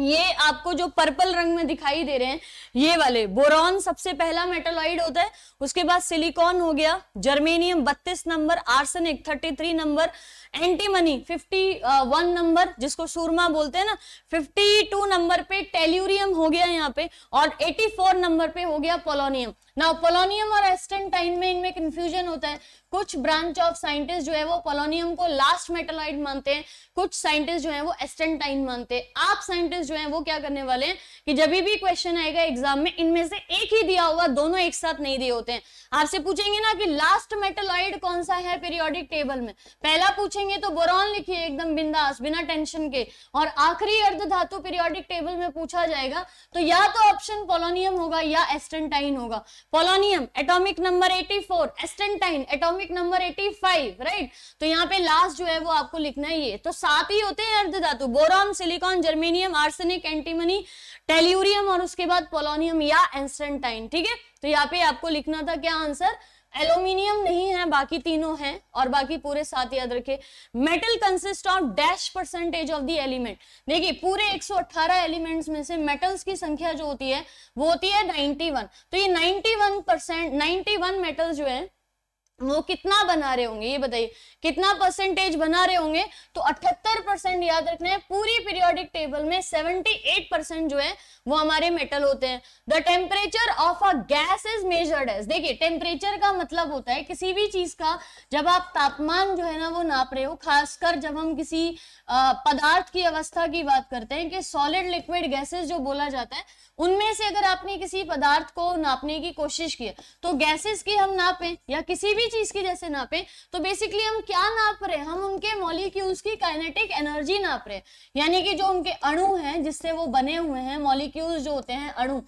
ये आपको जो पर्पल रंग में दिखाई दे रहे हैं ये वाले बोरॉन सबसे पहला मेटलॉइड होता है उसके बाद सिलिकॉन हो गया germanium 32 number arsenic 33 number antimony fifty one number जिसको सूरमा बोलते हैं ना फिफ्टी टू नंबर पे टेल्यूरियम हो गया यहाँ पे और एटी फोर नंबर पे हो गया पोलोनियम ना पोलोनियम और एस्टेंटाइन में इनमें कंफ्यूजन होता है कुछ ब्रांच ऑफ साइंटिस्ट जो है वो पोलोनियम को लास्ट मेटलाइड मानते हैं कुछ साइंटिस्ट जो है वो एस्टेंटाइन मानते हैं आप साइंटिस्ट जो है वो क्या करने वाले हैं कि जब भी क्वेश्चन आएगा एग्जाम में इनमें से एक ही दिया हुआ दोनों एक साथ नहीं दिए होते हैं आपसे पूछेंगे ना कि लास्ट मेटलाइड कौन सा है पीरियोडिक टेबल में पहला पूछेंगे लिखेंगे तो बोरॉन लिखिए एकदम बिंदास बिना टेंशन के और आखिरी अर्ध धातु पीरियोडिक टेबल में पूछा जाएगा तो या तो ऑप्शन पोलोनियम होगा या एस्टेंटाइन होगा polonium atomic number 84 astatine atomic number 85 right तो यहाँ पे लास्ट जो है वो आपको लिखना ही है तो सात ही होते हैं अर्ध धातु boron silicon germanium arsenic antimony tellurium और उसके बाद पोलोनियम या एस्टेंटाइन ठीक है तो यहाँ पे आपको लिखना था क्या आंसर एल्यूमिनियम नहीं है बाकी तीनों हैं और बाकी पूरे साथ याद रखे metal consist of dash percentage of the element देखिए पूरे 118 एलिमेंट्स में से मेटल्स की संख्या जो होती है वो होती है 91 तो ये 91 परसेंट नाइन्टी मेटल्स जो है वो कितना बना रहे होंगे ये बताइए कितना परसेंटेज बना रहे होंगे तो 78 परसेंट याद रखना है पूरी पीरियोडिक टेबल में 78 परसेंट जो है वो हमारे मेटल होते हैं the temperature of a gas is measured as देखिए टेम्परेचर का मतलब होता है किसी भी चीज का जब आप तापमान जो है ना वो नाप रहे हो खासकर जब हम किसी पदार्थ की अवस्था की बात करते हैं कि सॉलिड लिक्विड गैसेज जो बोला जाता है उनमें से अगर आपने किसी पदार्थ को नापने की कोशिश की तो गैसेज की हम नापें या किसी भी किसी चीज की जैसे नापे तो बेसिकली हम क्या नाप रहे हम उनके मॉलिक्यूल्स की काइनेटिक एनर्जी नाप रहे यानी कि जो उनके अणु हैं जिससे वो बने हुए हैं मॉलिक्यूल्स जो होते हैं अणु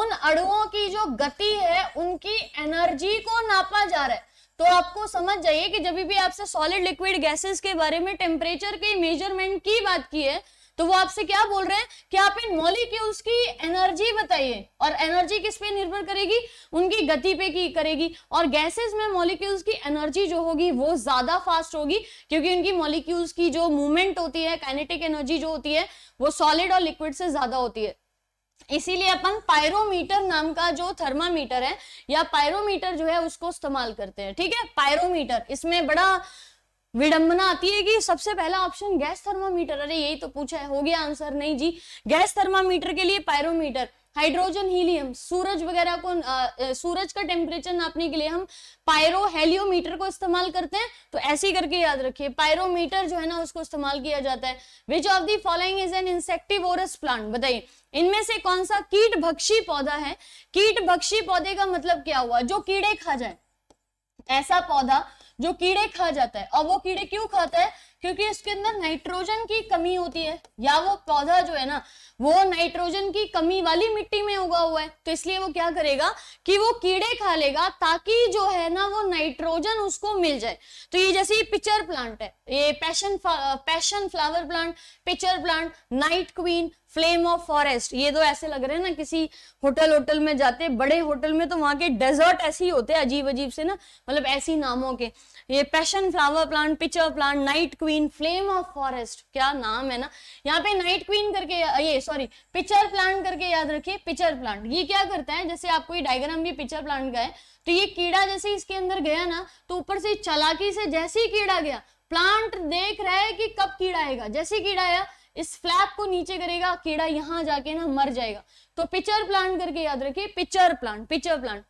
उन अणुओं की जो गति है उनकी एनर्जी को नापा जा रहा है तो आपको समझ जाइए कि जब भी आपसे सॉलिड लिक्विड गैसेस के बारे में टेम्परेचर के मेजरमेंट की बात की है तो वो आपसे क्या बोल रहे हैं कि आप इन मॉलिक्यूल्स की एनर्जी बताइए और एनर्जी किस पे निर्भर करेगी उनकी गति पे की करेगी और गैसेस में मॉलिक्यूल्स की एनर्जी जो होगी वो ज्यादा फास्ट होगी क्योंकि उनकी मॉलिक्यूल्स की जो मूवमेंट होती है काइनेटिक एनर्जी जो होती है वो सॉलिड और लिक्विड से ज्यादा होती है इसीलिए अपन पायरोमीटर नाम का जो थर्मामीटर है या पायरोमीटर जो है उसको इस्तेमाल करते हैं ठीक है पायरोमीटर इसमें बड़ा विडंबना आती है कि सबसे पहला ऑप्शन गैस थर्मामीटर अरे यही तो पूछा है हो गया आंसर नहीं जी गैस थर्मामीटर के लिए पायरोमीटर हाइड्रोजन हीलियम सूरज वगैरह को आ, सूरज का टेम्परेचर नापने के लिए हम पायरो हेलियोमीटर को इस्तेमाल करते हैं तो ऐसे करके याद रखिए पायरोमीटर जो है ना उसको इस्तेमाल किया जाता है which of the following is an insectivorous plant बताइए इनमें से कौन सा कीट भक्षी पौधा है कीट भक्षी पौधे का मतलब क्या हुआ जो कीड़े खा जाए ऐसा पौधा जो कीड़े खा जाता है और वो कीड़े क्यों खाता है क्योंकि इसके अंदर नाइट्रोजन की कमी होती है या वो पौधा जो है ना वो नाइट्रोजन की कमी वाली मिट्टी में उगा हुआ है तो इसलिए वो क्या करेगा कि वो कीड़े खा लेगा ताकि जो है ना वो नाइट्रोजन उसको मिल जाए तो ये जैसे पिचर प्लांट है ये passion passion flower plant pitcher plant night queen flame of forest ये तो ऐसे लग रहे हैं ना किसी होटल होटल में जाते बड़े होटल में तो वहां के डेजर्ट ऐसे ही होते हैं अजीब अजीब से ना मतलब ऐसे नामों के ये passion flower plant pitcher plant night queen flame of forest क्या नाम है ना यहाँ पे नाइट क्वीन करके ये सॉरी पिचर प्लांट करके याद रखिए पिचर प्लांट ये क्या करता है जैसे आपको ये डायग्राम भी पिचर प्लांट का है तो ये कीड़ा जैसे इसके अंदर गया ना तो ऊपर से चलाकी से जैसे ही कीड़ा गया प्लांट देख रहा है कि कब कीड़ा आएगा जैसे कीड़ा आया इस फ्लैप को नीचे करेगा कीड़ा यहां जाके ना मर जाएगा तो पिचर प्लांट करके याद रखिए pitcher plant pitcher plant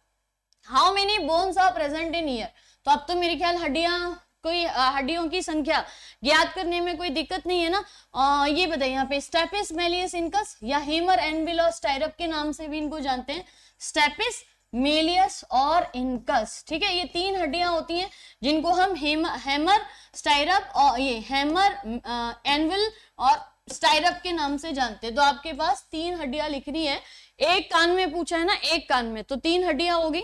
how many bones are present in ear तो अब तो मेरे ख्याल हड्डियां कोई हड्डियों की संख्या ज्ञात करने में कोई दिक्कत नहीं है ना आ, ये बताइए यहाँ पे स्टेपिस मेलियस इनकस या हेमर एनबिल स्टाइरप के नाम से भी इनको जानते हैं स्टेपिस मेलियस और इनकस ठीक है ये तीन हड्डियां होती हैं जिनको हम हेमर हेमर स्टाइरप और ये हेमर एनविल और स्टाइरप के नाम से जानते हैं तो आपके पास तीन हड्डियां लिखनी है एक कान में पूछा है ना एक कान में तो तीन हड्डियां होगी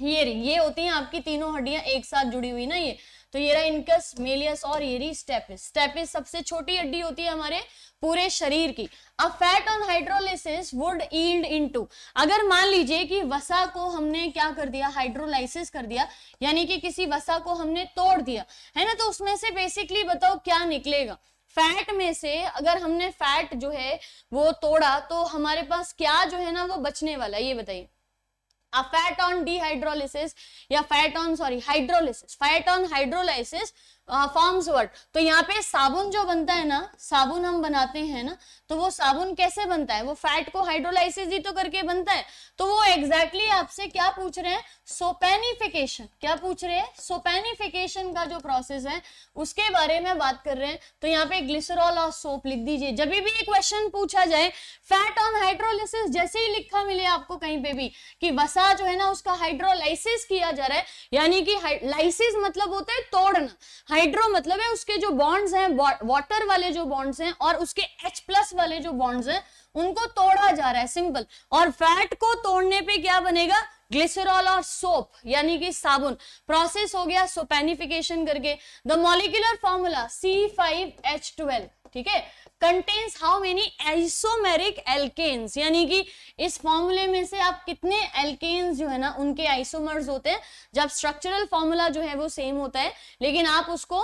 ये ये होती हैं आपकी तीनों हड्डियां एक साथ जुड़ी हुई ना ये तो ये रहा इनकस मेलियस और ये रही स्टेपिस स्टेपिस सबसे छोटी हड्डी होती है हमारे पूरे शरीर की अब fat on hydrolysis would yield into अगर मान लीजिए कि वसा को हमने क्या कर दिया हाइड्रोलाइसिस कर दिया यानी कि किसी वसा को हमने तोड़ दिया है ना तो उसमें से बेसिकली बताओ क्या निकलेगा फैट में से अगर हमने फैट जो है वो तोड़ा तो हमारे पास क्या जो है ना वो बचने वाला ये बताइए फैट ऑन डिहाइड्रोलिसिस या fat on sorry hydrolysis fat on hydrolysis forms word तो यहाँ पे साबुन जो बनता है ना साबुन हम बनाते हैं ना तो वो साबुन कैसे बनता है वो फैट को हाइड्रोलाइसिस ही तो करके बनता है तो वो एग्जैक्टली exactly आपसे क्या पूछ रहे हैं सोपेनिफिकेशन क्या पूछ रहे हैं सोपेनिफिकेशन का जो प्रोसेस है उसके बारे में बात कर रहे हैं तो यहाँ पे ग्लिसरॉल और सोप लिख दीजिए जब भी क्वेश्चन पूछा जाए फैट ऑन हाइड्रोलिसिस जैसे ही लिखा मिले आपको कहीं पे भी कि वसा जो है ना उसका हाइड्रोलाइसिस किया जा रहा है यानी कि लाइसिस मतलब होता है तोड़ना हाइड्रो मतलब है उसके जो बॉन्ड्स हैं वाटर वाले जो बॉन्ड्स हैं और उसके एच प्लस वाले जो बॉन्ड्स हैं उनको तोड़ा जा रहा है सिंपल और फैट को तोड़ने पे क्या बनेगा ग्लिसरॉल और सोप यानी कि साबुन प्रोसेस हो गया सोपेनिफिकेशन करके the molecular formula C five H twelve ठीक है contains how many isomeric alkanes यानी कि इस फॉर्मूले में से आप कितने एल्केन्स जो है ना उनके आइसोमर्स होते हैं जब स्ट्रक्चरल फॉर्मूला जो है वो सेम होता है लेकिन आप उसको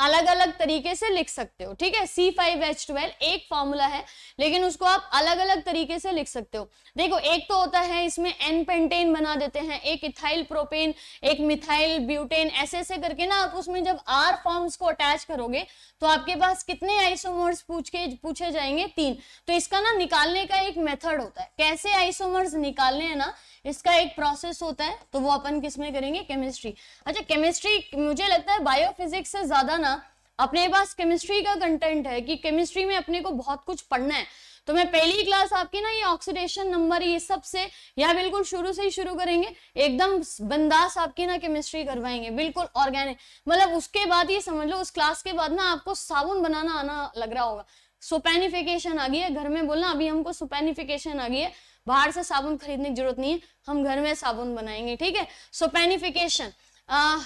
अलग अलग तरीके से लिख सकते हो ठीक है सी फाइव एच ट्वेल्व एक फॉर्मूला है लेकिन उसको आप अलग अलग तरीके से लिख सकते हो देखो एक तो होता है इसमें एन पेंटेन बना देते हैं एक इथाइल प्रोपेन एक मिथाइल ब्यूटेन ऐसे ऐसे करके ना आप उसमें जब आर फॉर्म्स को अटैच करोगे तो आपके पास कितने आइसोमर्स पूछ के पूछे जाएंगे तीन तो इसका ना निकालने का एक मेथड होता है कैसे आइसोमर्स निकालने हैं ना इसका एक प्रोसेस होता है तो वो अपन किस में करेंगे केमिस्ट्री अच्छा केमिस्ट्री मुझे लगता है बायोफिजिक्स से ज्यादा ना अपने पास केमिस्ट्री का कंटेंट है कि केमिस्ट्री में अपने को बहुत कुछ पढ़ना है तो मैं पहली क्लास आपकी ना ये ऑक्सीडेशन नंबर ये सब से या बिल्कुल शुरू से ही शुरू करेंगे एकदम बंदास आपकी ना केमिस्ट्री करवाएंगे बिल्कुल ऑर्गेनिक मतलब उसके बाद ये समझ लो उस क्लास के बाद ना आपको साबुन बनाना आना लग रहा होगा सुपेनिफिकेशन आ गई है घर में बोलना अभी हमको सुपेनिफिकेशन आ गई है बाहर से साबुन खरीदने की जरूरत नहीं है हम घर में साबुन बनाएंगे ठीक है सो पेनिफिकेशन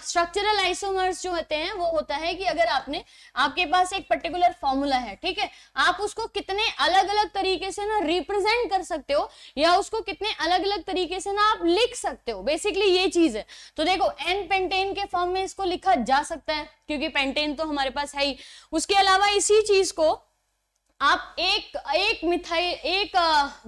स्ट्रक्चरल आइसोमर्स जो होते हैं वो होता है कि अगर आपने आपके पास एक पर्टिकुलर फॉर्मूला है ठीक है आप उसको कितने अलग अलग तरीके से ना रिप्रेजेंट कर सकते हो या उसको कितने अलग अलग तरीके से ना आप लिख सकते हो बेसिकली ये चीज है तो देखो एन पेंटेन के फॉर्म में इसको लिखा जा सकता है क्योंकि पेंटेन तो हमारे पास है ही उसके अलावा इसी चीज को आप एक एक मिथाइल एक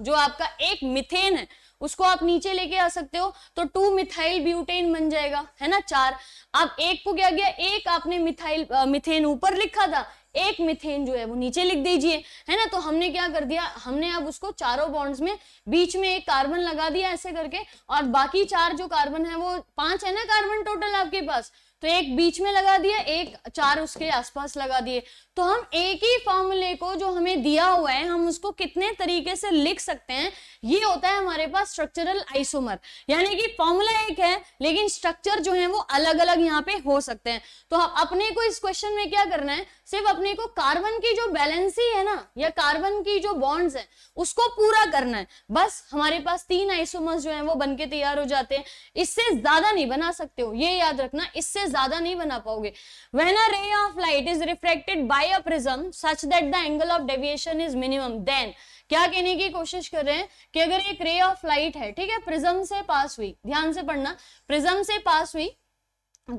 जो आपका एक मिथेन है उसको आप नीचे लेके आ सकते हो तो टू मिथाइल ब्यूटेन बन जाएगा है ना चार आप एक को क्या गया एक आपने मिथाइल मिथेन ऊपर लिखा था एक मिथेन जो है वो नीचे लिख दीजिए है ना तो हमने क्या कर दिया हमने अब उसको चारों बॉन्ड्स में बीच में एक कार्बन लगा दिया ऐसे करके और बाकी चार जो कार्बन है वो पांच है ना कार्बन टोटल आपके पास तो एक बीच में लगा दिया एक चार उसके आसपास लगा दिए तो हम एक ही फॉर्मूले को जो हमें दिया हुआ है हम उसको कितने तरीके से लिख सकते हैं ये होता है हमारे पास स्ट्रक्चरल आइसोमर यानी कि फॉर्मूला एक है लेकिन स्ट्रक्चर जो है वो अलग अलग यहाँ पे हो सकते हैं तो अपने को इस क्वेश्चन में क्या करना है सिर्फ अपने को कार्बन की जो बैलेंसी है ना या कार्बन की जो बॉन्ड्स है उसको पूरा करना है बस हमारे पास तीन आइसोमर्स जो है वो बन तैयार हो जाते हैं इससे ज्यादा नहीं बना सकते हो ये याद रखना इससे ज्यादा नहीं बना पाओगे when a ray of light is reflected by by a prism such that the angle of deviation is minimum then क्या कहने की कोशिश कर रहे हैं कि अगर एक रे ऑफ लाइट है ठीक है प्रिज्म से पास हुई ध्यान से पढ़ना प्रिज्म से पास हुई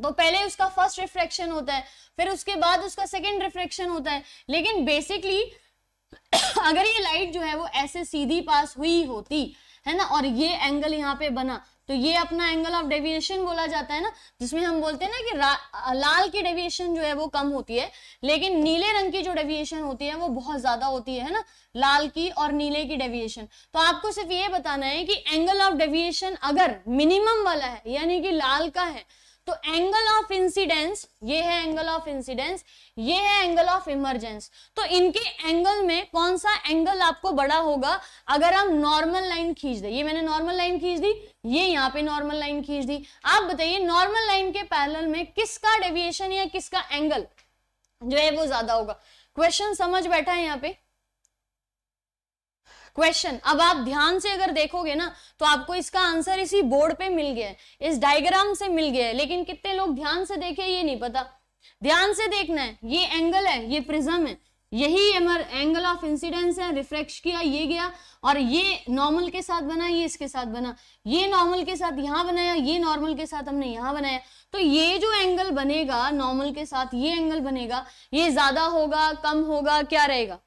तो पहले उसका फर्स्ट रिफ्लेक्शन होता है फिर उसके बाद उसका सेकंड रिफ्लेक्शन होता है लेकिन बेसिकली अगर ये लाइट जो है वो ऐसे सीधी पास हुई होती है ना और ये एंगल यहाँ पे बना तो ये अपना एंगल ऑफ डेविएशन बोला जाता है ना जिसमें हम बोलते हैं ना कि लाल की डेविएशन जो है वो कम होती है लेकिन नीले रंग की जो डेविएशन होती है वो बहुत ज्यादा होती है ना लाल की और नीले की डेविएशन तो आपको सिर्फ ये बताना है कि एंगल ऑफ डेविएशन अगर मिनिमम वाला है यानी कि लाल का है तो एंगल ऑफ इंसिडेंस ये है एंगल ऑफ इंसिडेंस ये है एंगल ऑफ इमरजेंस तो इनके एंगल में कौन सा एंगल आपको बड़ा होगा अगर हम नॉर्मल लाइन खींच दें ये मैंने नॉर्मल लाइन खींच दी ये यहाँ पे नॉर्मल लाइन खींच दी आप बताइए नॉर्मल लाइन के पैरल में किसका डेविएशन या किसका एंगल जो है वो ज्यादा होगा क्वेश्चन समझ बैठा है यहाँ पे क्वेश्चन अब आप ध्यान से अगर देखोगे ना तो आपको इसका आंसर इसी बोर्ड पे मिल गया है इस डायग्राम से मिल गया है लेकिन कितने लोग ध्यान से देखे ये नहीं पता ध्यान से देखना है ये एंगल है ये प्रिज्म है यही एंगल ऑफ इंसिडेंस है रिफ्रेक्श किया ये गया और ये नॉर्मल के साथ बना ये इसके साथ बना ये नॉर्मल के साथ यहाँ बनाया ये नॉर्मल के साथ हमने यहाँ बनाया तो ये जो एंगल बनेगा नॉर्मल के साथ ये एंगल बनेगा ये ज्यादा होगा कम होगा क्या रहेगा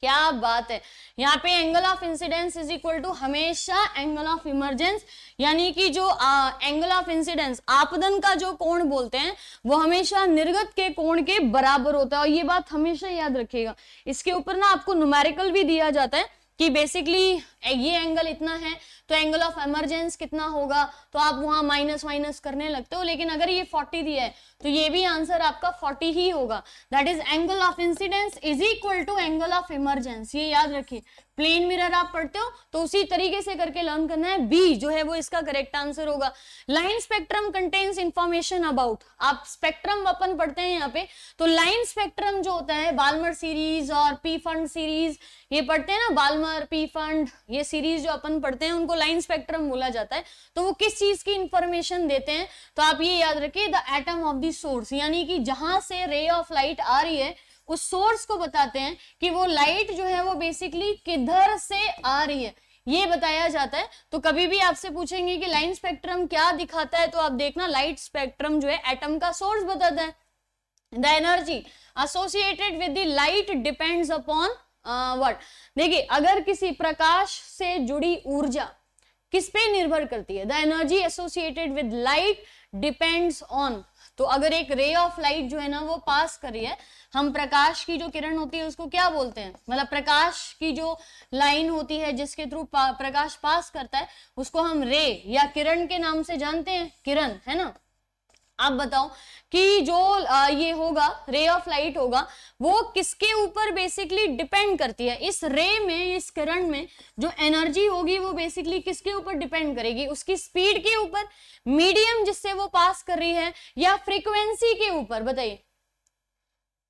क्या बात है यहाँ पे angle of incidence is equal to हमेशा एंगल ऑफ इमरजेंस यानी कि जो एंगल ऑफ इंसिडेंस आपदन का जो कोण बोलते हैं वो हमेशा निर्गत के कोण के बराबर होता है और ये बात हमेशा याद रखिएगा इसके ऊपर ना आपको न्यूमेरिकल भी दिया जाता है कि बेसिकली ये एंगल इतना है तो एंगल ऑफ एमरजेंस कितना होगा तो आप वहां माइनस माइनस करने लगते हो लेकिन अगर ये फोर्टी दिया है तो ये भी आंसर आपका फोर्टी ही होगा that is angle of incidence is equal to angle of emergence ये याद रखिए प्लेन मिरर आप पढ़ते हो तो उसी तरीके से करके लर्न करना है बी जो है वो इसका करेक्ट आंसर होगा line spectrum contains information about आप स्पेक्ट्रम अपन पढ़ते हैं यहाँ पे तो लाइन स्पेक्ट्रम जो होता है बालमर सीरीज और पी फंड सीरीज ये पढ़ते हैं ना बालमर पी फंड ये सीरीज जो अपन पढ़ते हैं उनको लाइन स्पेक्ट्रम बोला जाता है तो वो किस चीज की इंफॉर्मेशन देते हैं तो आप ये याद रखिए the atom of the source यानी कि जहां से रे ऑफ लाइट आ रही है उस सोर्स को बताते हैं कि वो लाइट जो है वो बेसिकली किधर से आ रही है ये बताया जाता है तो कभी भी आपसे पूछेंगे कि लाइन स्पेक्ट्रम क्या दिखाता है तो आप देखना लाइट स्पेक्ट्रम जो है एटम का सोर्स बताता है the energy associated with the light depends upon word देखिए अगर किसी प्रकाश से जुड़ी ऊर्जा किस पे निर्भर करती है the energy associated with light depends on तो अगर एक रे ऑफ लाइट जो है ना वो पास कर रही है हम प्रकाश की जो किरण होती है उसको क्या बोलते हैं मतलब प्रकाश की जो लाइन होती है जिसके थ्रू प्रकाश पास करता है उसको हम रे या किरण के नाम से जानते हैं किरण है ना आप बताओ कि जो ये होगा रे ऑफ लाइट होगा वो किसके ऊपर बेसिकली डिपेंड करती है इस रे में इस करण में जो एनर्जी होगी वो बेसिकली किसके ऊपर डिपेंड करेगी उसकी स्पीड के ऊपर मीडियम जिससे वो पास कर रही है या फ्रीक्वेंसी के ऊपर बताइए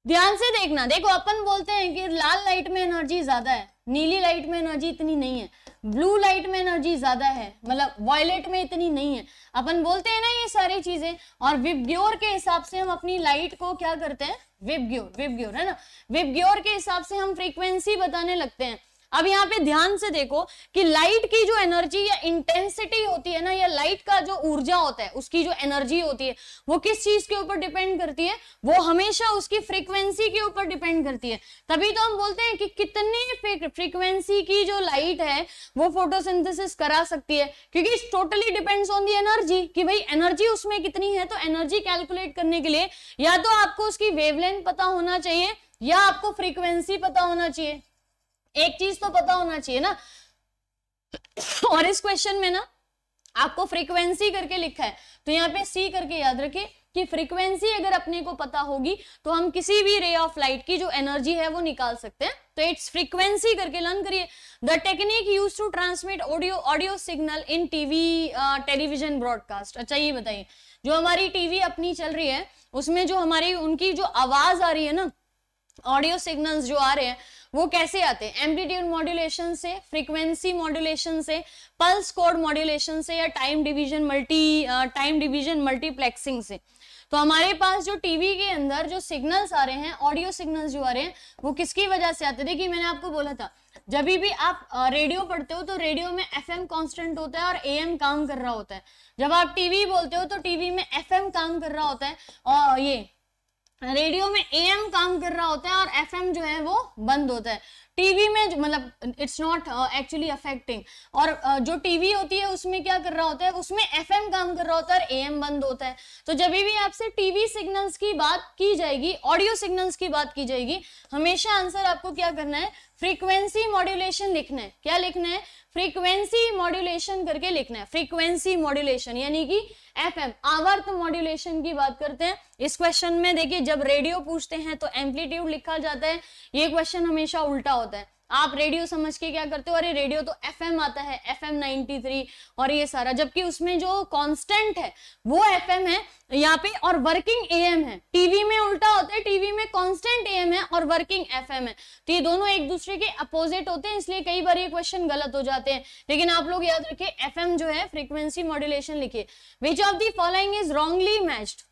ध्यान से देखना देखो अपन बोलते हैं कि लाल लाइट में एनर्जी ज्यादा है नीली लाइट में एनर्जी इतनी नहीं है ब्लू लाइट में एनर्जी ज्यादा है मतलब वॉयलेट में इतनी नहीं है अपन बोलते हैं ना ये सारी चीजें और विबग्योर के हिसाब से हम अपनी लाइट को क्या करते हैं विबग्योर विबग्योर है ना विबग्योर के हिसाब से हम फ्रीक्वेंसी बताने लगते हैं अब यहाँ पे ध्यान से देखो कि लाइट की जो एनर्जी या इंटेंसिटी होती है ना या लाइट का जो ऊर्जा होता है उसकी जो एनर्जी होती है वो किस चीज के ऊपर डिपेंड करती है वो हमेशा उसकी फ्रीक्वेंसी के ऊपर डिपेंड करती है तभी तो हम बोलते हैं कि कितने फ्रीक्वेंसी की जो लाइट है वो फोटोसिंथेसिस करा सकती है क्योंकि totally depends on the energy कि भाई एनर्जी उसमें कितनी है तो एनर्जी कैलकुलेट करने के लिए या तो आपको उसकी वेवलेंथ पता होना चाहिए या आपको फ्रीक्वेंसी पता होना चाहिए एक चीज तो पता होना चाहिए ना और इस क्वेश्चन में ना आपको फ्रीक्वेंसी करके लिखा है तो यहाँ पे सी करके याद रखिए कि फ्रीक्वेंसी अगर अपने को पता होगी तो हम किसी भी रे ऑफ लाइट की जो एनर्जी है वो निकाल सकते हैं तो इट्स फ्रीक्वेंसी करके लर्न करिए the technique use to transmit audio audio signal in TV television broadcast अच्छा ये बताइए जो हमारी टीवी अपनी चल रही है उसमें जो हमारी उनकी जो आवाज आ रही है ना ऑडियो सिग्नल्स जो आ रहे हैं वो कैसे आते हैं एम्पलीट्यूड मॉड्यूलेशन से फ्रीक्वेंसी मॉड्यूलेशन से पल्स कोड मॉड्यूलेशन से या time division multi time division multiplexing से तो हमारे पास जो टीवी के अंदर जो सिग्नल्स आ रहे हैं ऑडियो सिग्नल्स जो आ रहे हैं वो किसकी वजह से आते देखिए मैंने आपको बोला था जब भी आप रेडियो पढ़ते हो तो रेडियो में एफ एम कॉन्स्टेंट होता है और ए एम काम कर रहा होता है जब आप टीवी बोलते हो तो टीवी में एफ एम काम कर रहा होता है और ये रेडियो में एम काम कर रहा होता है और एफएम जो है वो बंद होता है टीवी में मतलब इट्स नॉट एक्चुअली अफेक्टिंग और uh, जो टीवी होती है उसमें क्या कर रहा होता है उसमें एफएम काम कर रहा होता है और एएम बंद होता है तो जब भी आपसे टीवी सिग्नल्स की बात की जाएगी ऑडियो सिग्नल्स की बात की जाएगी हमेशा आंसर आपको क्या करना है फ्रीक्वेंसी मॉड्यूलेशन लिखना है क्या लिखना है फ्रीक्वेंसी मॉड्यूलेशन करके लिखना है फ्रीक्वेंसी मॉड्यूलेशन यानी कि एफएम आवर्त मॉड्यूलेशन की बात करते हैं इस क्वेश्चन में देखिए जब रेडियो पूछते हैं तो एम्पलीट्यूड लिखा जाता है ये क्वेश्चन हमेशा उल्टा होता है आप रेडियो समझ के क्या करते हो अरे रेडियो तो एम आता है एफएम 93 और ये सारा जबकि उसमें जो कांस्टेंट है वो एम है यहाँ पे और वर्किंग एम है टीवी में उल्टा होता है टीवी में कांस्टेंट एएम है और वर्किंग एफएम है तो ये दोनों एक दूसरे के अपोजिट होते हैं इसलिए कई बार ये क्वेश्चन गलत हो जाते हैं लेकिन आप लोग याद एफ एम जो है फ्रीक्वेंसी मॉड्यूलेशन लिखिए which of the following is wrongly matched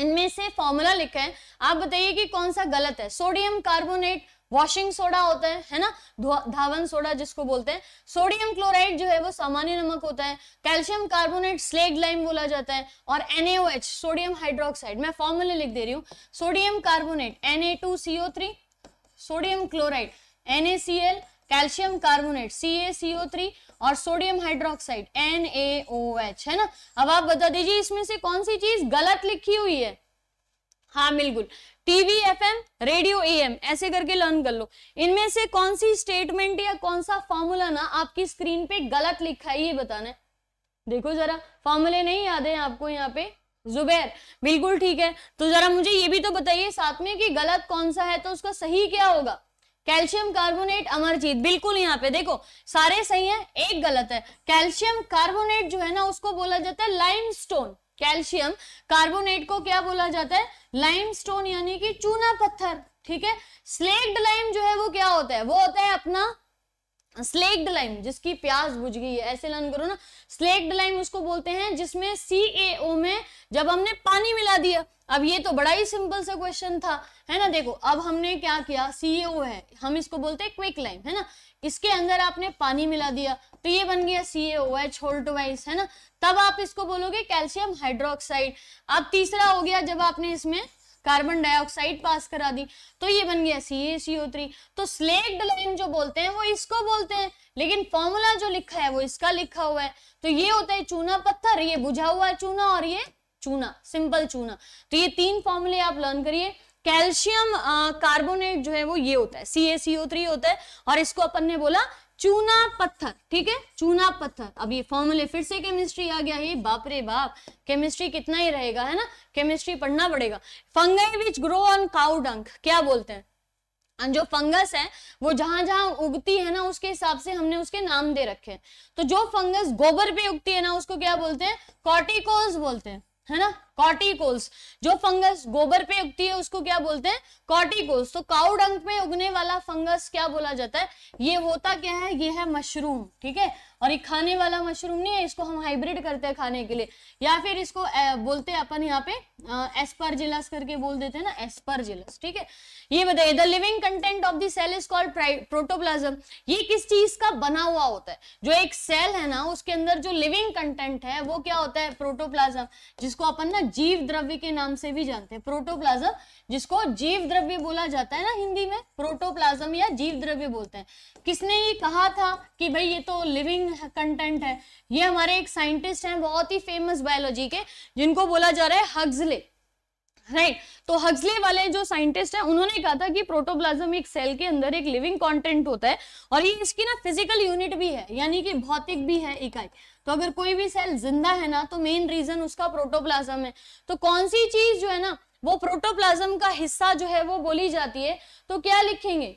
इनमें से फॉर्मूला लिखा है आप बताइए कि कौन सा गलत है सोडियम कार्बोनेट वॉशिंग सोडा होता है है ना धावन सोडा जिसको बोलते हैं सोडियम क्लोराइड जो है वो सामान्य नमक होता है कैल्शियम कार्बोनेट स्लेग लाइम बोला जाता है और NaOH सोडियम हाइड्रोक्साइड मैं फॉर्मूले लिख दे रही हूँ sodium carbonate Na2CO3 sodium chloride NaCl calcium carbonate CaCO3 और सोडियम हाइड्रोक्साइड NaOH है ना अब आप बता दीजिए इसमें से कौन सी चीज गलत लिखी हुई है हाँ बिल्कुल टीवी एफएम रेडियो एएम ऐसे करके लर्न कर लो इनमें से कौन सी स्टेटमेंट या कौन सा फॉर्मूला ना आपकी स्क्रीन पे गलत लिखा है ये बताना देखो जरा फॉर्मूले नहीं याद है आपको यहाँ पे जुबैर बिल्कुल ठीक है तो जरा मुझे ये भी तो बताइए साथ में कि गलत कौन सा है तो उसका सही क्या होगा कैल्शियम कार्बोनेट अमरजीत बिल्कुल यहाँ पे देखो सारे सही हैं एक गलत है कैल्शियम कार्बोनेट जो है ना उसको बोला जाता है लाइमस्टोन कैल्शियम कार्बोनेट को क्या बोला जाता है लाइमस्टोन यानी कि चूना पत्थर ठीक है स्लेक्ड लाइम जो है वो क्या होता है वो होता है अपना स्लेक्ड लाइम जिसकी प्याज बुझ गई है ऐसे लर्न करो ना स्लेक्ड लाइम उसको बोलते हैं जिसमें सी में जब हमने पानी मिला दिया अब ये तो बड़ा ही सिंपल सा क्वेश्चन था है ना देखो अब हमने क्या किया सी है हम इसको बोलते हैं क्विक लाइम है ना इसके अंदर आपने पानी मिला दिया तो ये बन गया सी एच वाइस है ना तब आप इसको बोलोगे कैल्शियम हाइड्रोक्साइड अब तीसरा हो गया जब आपने इसमें कार्बन डाइऑक्साइड पास करा दी तो ये बन गया सी ए सीओ थ्री तो स्लेक्ड लाइन जो बोलते हैं वो इसको बोलते हैं लेकिन फॉर्मूला जो लिखा है वो इसका लिखा हुआ है तो ये होता है चूना पत्थर ये बुझा हुआ चूना और ये चूना सिंपल चूना तो ये तीन फॉर्मूले आप लर्न करिए कैल्शियम कार्बोनेट जो है वो ये होता है सी ए सीओ थ्री होता है और इसको अपन ने बोला चूना पत्थर ठीक है चूना पत्थर अब ये फॉर्मूले फिर से केमिस्ट्री आ गया ये बाप रे बाप केमिस्ट्री कितना ही रहेगा है ना केमिस्ट्री पढ़ना पड़ेगा fungi which grow on cow dung क्या बोलते हैं जो फंगस है वो जहां जहां उगती है ना उसके हिसाब से हमने उसके नाम दे रखे हैं तो जो फंगस गोबर पे उगती है ना उसको क्या बोलते हैं कॉर्टिकोज बोलते हैं है ना कॉर्टिकोल्स जो फंगस गोबर पे उगती है उसको क्या बोलते हैं कॉर्टिकोल्स तो काउ डंक में उगने वाला फंगस क्या बोला जाता है ये होता क्या है ये है मशरूम ठीक है और ये खाने वाला मशरूम नहीं है इसको हम हाइब्रिड करते हैं खाने के लिए या फिर इसको बोलते हैं अपन यहाँ पे जिलस करके बोल देते हैं ना जिलस ठीक है ये बताइए the living content of the cell is called protoplasm ये किस चीज का बना हुआ होता है जो एक सेल है ना उसके अंदर जो लिविंग कंटेंट है वो क्या होता है प्रोटोप्लाज्म जिसको अपन ना जीव द्रव्य के नाम से भी जानते हैं प्रोटोप्लाज्म जिसको जीव द्रव्य बोला जाता है ना हिंदी में प्रोटोप्लाज्म या जीव द्रव्य बोलते हैं किसने ये कहा था कि भाई ये तो लिविंग कंटेंट है ये हमारे एक साइंटिस्ट हैं बहुत ही फेमस बायोलॉजी के जिनको बोला जा रहा है हग्जले राइट right. तो हग्जले वाले जो साइंटिस्ट हैं उन्होंने कहा था कि प्रोटोप्लाज्म एक सेल के अंदर एक लिविंग कंटेंट होता है और ये इसकी ना फिजिकल यूनिट भी है यानी कि भौतिक भी है इकाई तो अगर कोई भी सेल जिंदा है ना तो मेन रीजन उसका प्रोटोप्लाज्म है तो कौन सी चीज जो है ना वो प्रोटोप्लाज्म का हिस्सा जो है वो बोली जाती है तो क्या लिखेंगे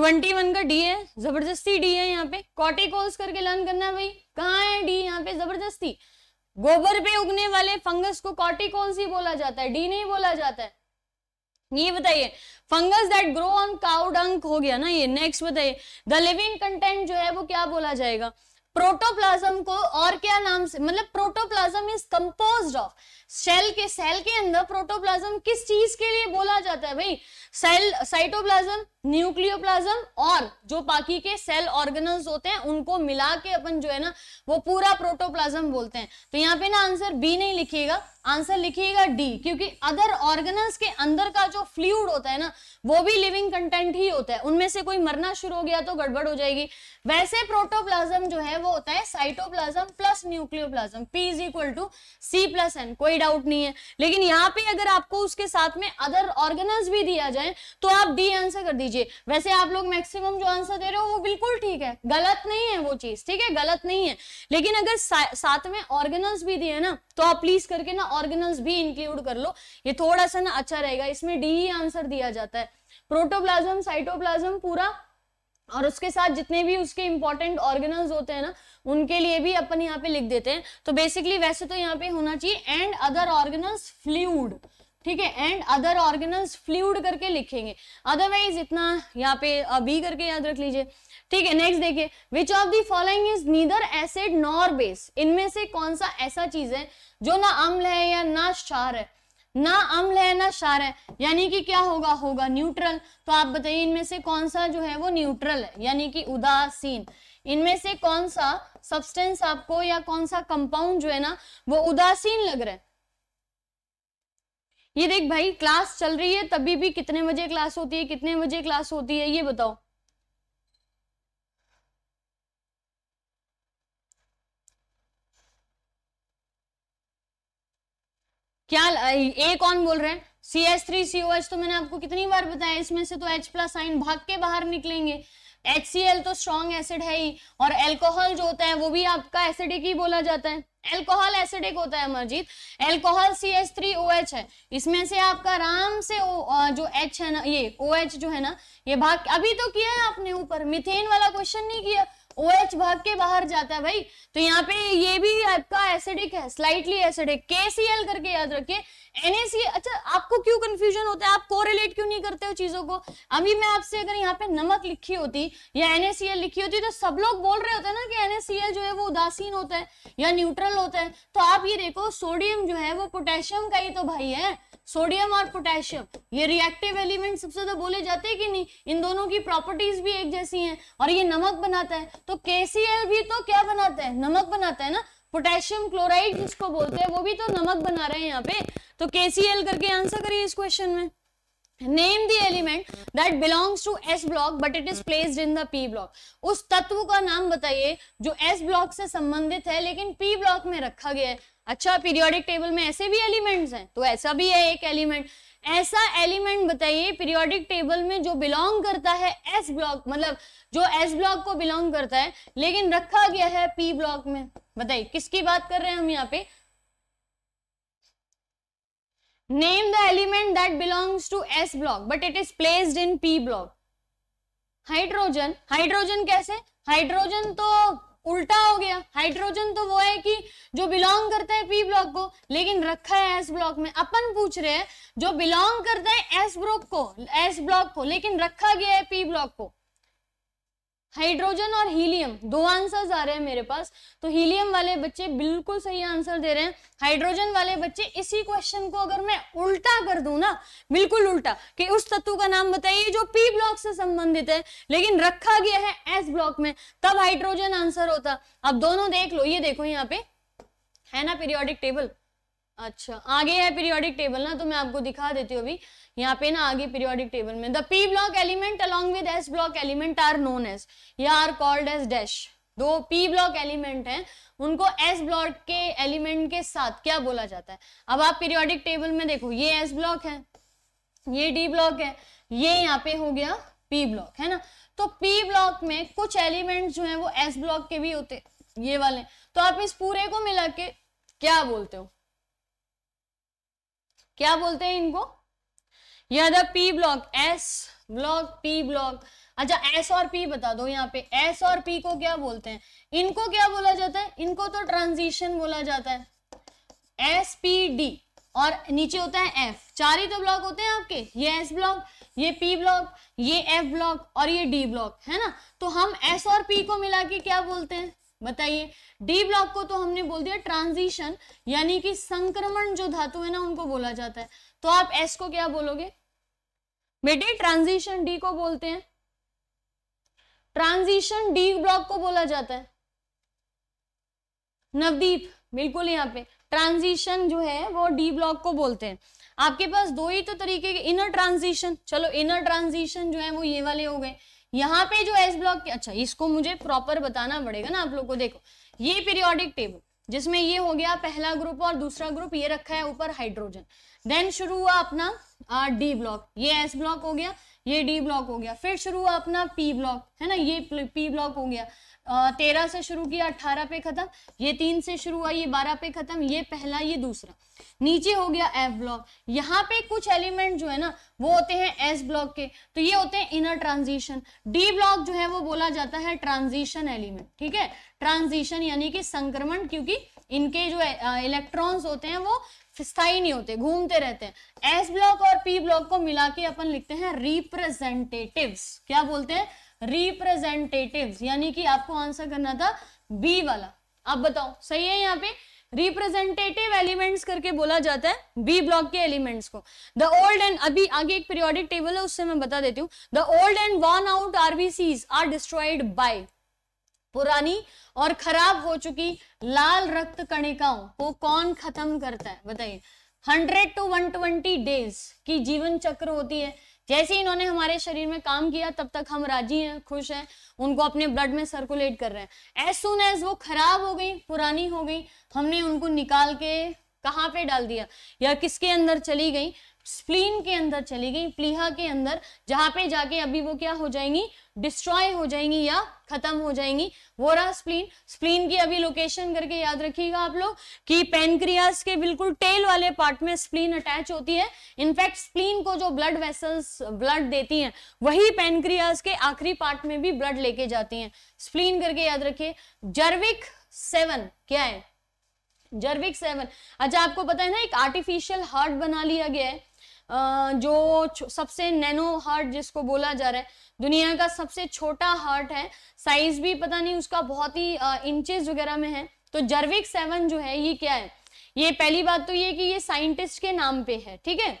ट्वेंटी वन का डी है जबरदस्ती डी है यहाँ पे कॉटेकोल्स करके लर्न करना है भाई कहाँ है डी यहाँ पे जबरदस्ती गोबर पे उगने वाले फंगस को कॉटिकोल्स ही बोला जाता है डी नहीं बोला जाता है ये बताइए fungus that grow on cow dung हो गया ना ये नेक्स्ट बताइए द लिविंग कंटेंट जो है वो क्या बोला जाएगा प्रोटोप्लाज्म को और क्या नाम से मतलब protoplasm is composed of cell के सेल के अंदर प्रोटोप्लाज्म किस चीज के लिए बोला जाता है भाई सेल साइटोप्लाज्म न्यूक्लियोप्लाज्म और जो बाकी के सेल ऑर्गेनल्स होते हैं उनको मिला के अपन जो है ना वो पूरा प्रोटोप्लाज्म बोलते हैं तो यहाँ पे ना आंसर बी नहीं लिखिएगा आंसर लिखिएगा डी क्योंकि अदर ऑर्गेनल्स के अंदर का जो फ्लूड होता है ना वो भी लिविंग कंटेंट ही होता है उनमें से कोई मरना शुरू हो गया तो गड़बड़ हो जाएगी वैसे प्रोटोप्लाज्म जो है वो होता है cytoplasm plus nucleoplasm P is equal to C plus N कोई डाउट नहीं है लेकिन यहाँ पे अगर आपको उसके साथ में अदर ऑर्गेनाइज भी दिया जाए तो आप डी आंसर कर दीजिए वैसे आप लोग मैक्सिमम जो आंसर दे रहे हो वो बिल्कुल ठीक है गलत नहीं है वो चीज ठीक है गलत नहीं है लेकिन अगर सा, साथ में ऑर्गेनाइज भी दिए ना तो आप प्लीज करके ना ऑर्गेनाइज भी इंक्लूड कर लो ये थोड़ा सा ना अच्छा रहेगा इसमें डी आंसर दिया जाता है प्रोटोप्लाज्म साइटोप्लाज्म पूरा और उसके साथ जितने भी उसके इंपॉर्टेंट ऑर्गेन होते हैं ना उनके लिए भी अपन यहाँ पे लिख देते हैं तो बेसिकली वैसे तो यहाँ पे होना चाहिए एंड अदर ऑर्गेनल्स फ्लूड ठीक है एंड अदर ऑर्गेनल्स फ्लूड करके लिखेंगे अदरवाइज इतना यहाँ पे बी करके याद रख लीजिए ठीक है नेक्स्ट देखिए which of the following is neither acid nor base इनमें से कौन सा ऐसा चीज है जो ना अम्ल है या ना क्षार है ना अम्ल है ना क्षार है यानी कि क्या होगा होगा न्यूट्रल तो आप बताइए इनमें से कौन सा जो है वो न्यूट्रल है यानी कि उदासीन इनमें से कौन सा सब्सटेंस आपको या कौन सा कंपाउंड जो है ना वो उदासीन लग रहा है ये देख भाई क्लास चल रही है तभी भी कितने बजे क्लास होती है कितने बजे क्लास होती है ये बताओ क्या ए कौन बोल रहे हैं C S three C O H तो मैंने आपको कितनी बार बताया इसमें से तो एच प्लस आइन भाग के बाहर निकलेंगे एच सी एल तो स्ट्रॉन्ग एसिड है ही और एल्कोहल जो होता है वो भी आपका एसिडिक ही बोला जाता है एल्कोहल एसिडिक होता है Amarjeet alcohol C S three O H है इसमें से आपका आराम से ओ, जो एच है ना ये ओ एच जो है ना ये भाग अभी तो किया है आपने ऊपर मिथेन वाला क्वेश्चन नहीं किया ओ OH भाग के बाहर जाता है भाई तो यहाँ पे ये भी आपका एसिडिक है स्लाइटली एसिडिक KCl करके याद रखिए NaCl अच्छा आपको क्यों कंफ्यूजन होता है आप कोरिलेट क्यों नहीं करते हो चीजों को अभी मैं आपसे अगर यहाँ पे नमक लिखी होती या NaCl लिखी होती तो सब लोग बोल रहे होते हैं ना कि NaCl जो है वो उदासीन होता है या न्यूट्रल होता है तो आप ये देखो सोडियम जो है वो पोटेशियम का ही तो भाई है सोडियम और पोटेशियम ये रिएक्टिव एलिमेंट सबसे ज्यादा तो बोले जाते हैं कि नहीं इन दोनों की प्रॉपर्टीज भी एक जैसी हैं और ये नमक बनाता है तो तो KCl भी तो क्या बनाता है नमक बनाता है ना पोटेशियम क्लोराइड जिसको बोलते हैं वो भी तो नमक बना रहे हैं यहाँ पे तो KCl करके आंसर करिए इस क्वेश्चन में name the element that belongs to S block but it is placed in the P block उस तत्व का नाम बताइए जो एस ब्लॉक से संबंधित है लेकिन पी ब्लॉक में रखा गया है अच्छा पीरियोडिक टेबल में ऐसे भी एलिमेंट्स हैं तो ऐसा भी है एक एलिमेंट ऐसा एलिमेंट बताइए पीरियोडिक टेबल में जो बिलोंग करता है एस ब्लॉक मतलब जो एस ब्लॉक को बिलोंग करता है लेकिन रखा गया है पी ब्लॉक में बताइए किसकी बात कर रहे हैं हम यहाँ पे name the element that belongs to S block but it is placed in P block hydrogen hydrogen कैसे हाइड्रोजन तो उल्टा हो गया हाइड्रोजन तो वो है कि जो बिलोंग करता है पी ब्लॉक को लेकिन रखा है एस ब्लॉक में अपन पूछ रहे हैं जो बिलोंग करता है एस ब्लॉक को एस ब्लॉक को लेकिन रखा गया है पी ब्लॉक को हाइड्रोजन और हीलियम दो आंसर्स आ रहे हैं मेरे पास तो हीलियम वाले बच्चे बिल्कुल सही आंसर दे रहे हैं हाइड्रोजन वाले बच्चे इसी क्वेश्चन को अगर मैं उल्टा कर दू ना बिल्कुल उल्टा कि उस तत्व का नाम बताइए जो पी ब्लॉक से संबंधित है लेकिन रखा गया है एस ब्लॉक में तब हाइड्रोजन आंसर होता अब दोनों देख लो ये देखो यहाँ पे है ना पीरियोडिक टेबल अच्छा आगे है पीरियोडिक टेबल ना तो मैं आपको दिखा देती हूँ अभी यहाँ पे ना आगे पीरियोडिक टेबल में the P block element along with S block element are known as या आर कॉल्ड एज डैश दो पी ब्लॉक एलिमेंट हैं उनको एस ब्लॉक के एलिमेंट के साथ क्या बोला जाता है अब आप पीरियोडिक टेबल में देखो ये एस ब्लॉक है ये डी ब्लॉक है ये यहाँ पे हो गया पी ब्लॉक है ना तो पी ब्लॉक में कुछ एलिमेंट जो है वो एस ब्लॉक के भी होते ये वाले तो आप इस पूरे को मिला के क्या बोलते हो क्या बोलते हैं इनको यह the P block S block P block अच्छा एस और पी बता दो यहाँ पे एस और पी को क्या बोलते हैं इनको क्या बोला जाता है इनको तो ट्रांजिशन बोला जाता है एस पी डी और नीचे होता है एफ चार ही तो ब्लॉक होते हैं आपके ये एस ब्लॉक ये पी ब्लॉक ये एफ ब्लॉक और ये डी ब्लॉक है ना तो हम एस और पी को मिला के क्या बोलते हैं बताइए डी ब्लॉक को तो हमने बोल दिया ट्रांजिशन यानी कि संक्रमण जो धातु है ना उनको बोला जाता है तो आप एस को क्या बोलोगे बेटे ट्रांजिशन डी को बोलते हैं ट्रांजिशन डी ब्लॉक को बोला जाता है नवदीप बिल्कुल यहाँ पे ट्रांजिशन जो है वो डी ब्लॉक को बोलते हैं आपके पास दो ही तो तरीके के इनर ट्रांजिशन चलो इनर ट्रांजिशन जो है वो ये वाले हो गए यहाँ पे जो एस ब्लॉक अच्छा इसको मुझे प्रॉपर बताना पड़ेगा ना आप लोग को देखो ये पीरियोडिक टेबल जिसमें ये हो गया पहला ग्रुप और दूसरा ग्रुप ये रखा है ऊपर हाइड्रोजन देन शुरू हुआ अपना डी ब्लॉक ये एस ब्लॉक हो गया ये डी ब्लॉक हो गया फिर शुरू हुआ अपना पी ब्लॉक है ना ये पी ब्लॉक हो गया तेरह से शुरू किया अट्ठारह पे खत्म ये तीन से शुरू हुआ ये बारह पे खत्म ये पहला ये दूसरा नीचे हो गया एफ ब्लॉक यहाँ पे कुछ एलिमेंट जो है ना वो होते हैं एस ब्लॉक के तो ये होते हैं इनर ट्रांजिशन डी ब्लॉक जो है वो बोला जाता है ट्रांजिशन एलिमेंट ठीक है ट्रांजिशन यानी कि संक्रमण क्योंकि इनके जो इलेक्ट्रॉन्स होते हैं वो स्थाई नहीं होते घूमते रहते हैं एस ब्लॉक और पी ब्लॉक को मिला के अपन लिखते हैं रिप्रेजेंटेटिव क्या बोलते हैं रिप्रेजेंटेटिव यानी कि आपको आंसर करना था बी वाला आप बताओ सही है यहाँ पे रिप्रेजेंटेटिव एलिमेंट्स करके बोला जाता है बी ब्लॉक के एलिमेंट्स को द ओल्ड एंड अभी आगे एक पीरियोडिक टेबल है उससे मैं बता देती हूँ the old and worn out RBCs are destroyed by पुरानी और खराब हो चुकी लाल रक्त कणिकाओं को कौन खत्म करता है बताइए hundred to one twenty days की जीवन चक्र होती है जैसे ही इन्होंने हमारे शरीर में काम किया तब तक हम राजी हैं खुश हैं उनको अपने ब्लड में सर्कुलेट कर रहे हैं एज सुन एज वो खराब हो गई पुरानी हो गई हमने उनको निकाल के कहाँ पे डाल दिया या किसके अंदर चली गई स्प्लीन के अंदर चली गई प्लीहा के अंदर जहां पे जाके अभी वो क्या हो जाएंगी डिस्ट्रॉय हो जाएंगी या खत्म हो जाएंगी वो रहा स्प्लीन स्प्लीन की अभी लोकेशन करके याद रखिएगा आप लोग कि पेनक्रियास के बिल्कुल टेल वाले पार्ट में स्प्लीन अटैच होती है इनफैक्ट स्प्लीन को जो ब्लड वेसल्स ब्लड देती हैं वही पेनक्रियास के आखिरी पार्ट में भी ब्लड लेके जाती है स्प्लीन करके याद रखिए जर्विक सेवन क्या है जर्विक सेवन अच्छा आपको पता है ना एक आर्टिफिशियल हार्ट बना लिया गया है जो सबसे नैनो हार्ट जिसको बोला जा रहा है दुनिया का सबसे छोटा हार्ट है साइज भी पता नहीं उसका बहुत ही इंचेस वगैरह में है तो जर्विक सेवन जो है ये क्या है ये पहली बात तो ये कि ये साइंटिस्ट के नाम पे है ठीक है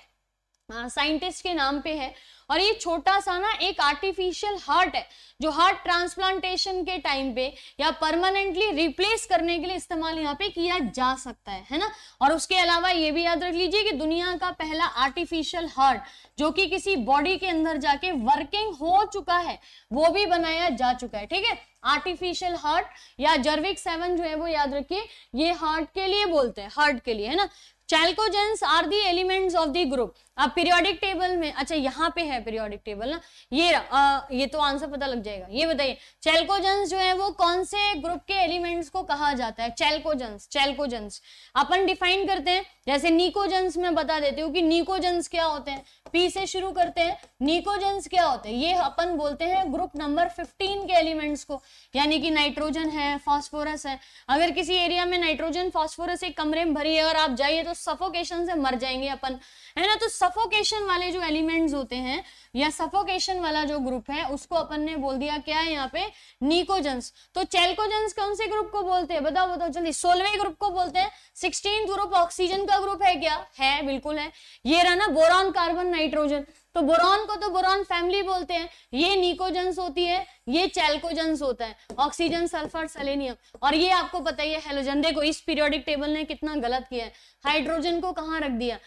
साइंटिस्ट हाँ, के नाम पे है और ये छोटा सा ना एक आर्टिफिशियल हार्ट है जो हार्ट ट्रांसप्लांटेशन के टाइम पे या परमानेंटली रिप्लेस करने के लिए इस्तेमाल यहाँ पे किया जा सकता है है ना और उसके अलावा ये भी याद रख लीजिए कि दुनिया का पहला आर्टिफिशियल हार्ट जो कि किसी बॉडी के अंदर जाके वर्किंग हो चुका है वो भी बनाया जा चुका है ठीक है आर्टिफिशियल हार्ट या जर्विक सेवन जो है वो याद रखिए ये हार्ट के लिए बोलते हैं हार्ट के लिए है ना chalcogens are the elements of the group अब पीरियोडिक टेबल में अच्छा यहाँ पे है पीरियोडिक टेबल ना ये आ, ये तो आंसर पता लग जाएगा ये बताइए चेल्कोजन्स जो है वो कौन से ग्रुप के एलिमेंट्स को कहा जाता है चेल्कोजन्स चेल्कोजन्स अपन डिफाइन करते हैं जैसे निकोजेंस में बता देती हूँ कि निकोजेंस क्या होते हैं पी से शुरू करते हैं निकोजेंस क्या होते हैं ये अपन बोलते हैं ग्रुप नंबर फिफ्टीन के एलिमेंट्स को यानी कि नाइट्रोजन है फॉस्फोरस है अगर किसी एरिया में नाइट्रोजन फॉस्फोरस एक कमरे में भरी है अगर आप जाइए तो सफोकेशन से मर जाएंगे अपन है ना तो सफोकेशन वाले जो एलिमेंट्स होते हैं या सफोकेशन वाला जो ग्रुप है उसको अपन ने बोल दिया क्या है यहाँ पे निकोजेंस तो चेलकोजेंस कौन से ग्रुप को बोलते हैं बताओ बताओ जल्दी सोलवे ग्रुप को बोलते हैं सिक्सटीन ग्रुप ऑक्सीजन का ग्रुप है क्या है बिल्कुल है ये रहा ना बोरॉन कार्बन नाइट्रोजन तो बोरॉन को तो बोरॉन फैमिली बोलते हैं ये निकोजेंस होती है ये चेलकोजेंस होता है ऑक्सीजन सल्फर सेलेनियम और ये आपको पता ही है हेलोजन देखो इस पीरियोडिक टेबल ने कितना गलत किया है हाइड्रोजन को कहाँ रख दिया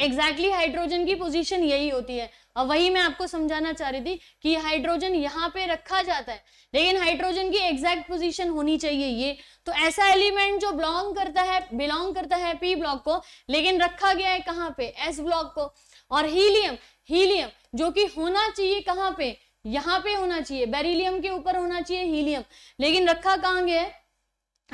एग्जैक्टली exactly हाइड्रोजन की पोजीशन यही होती है और वही मैं आपको समझाना चाह रही थी कि हाइड्रोजन यहाँ पे रखा जाता है लेकिन हाइड्रोजन की एग्जैक्ट पोजीशन होनी चाहिए ये तो ऐसा एलिमेंट जो बिलोंग करता है बिलोंग करता है पी ब्लॉक को लेकिन रखा गया है कहाँ पे एस ब्लॉक को और हीलियम हीलियम जो कि होना चाहिए कहाँ पे यहाँ पे होना चाहिए बेरिलियम के ऊपर होना चाहिए हीलियम लेकिन रखा कहाँ गया है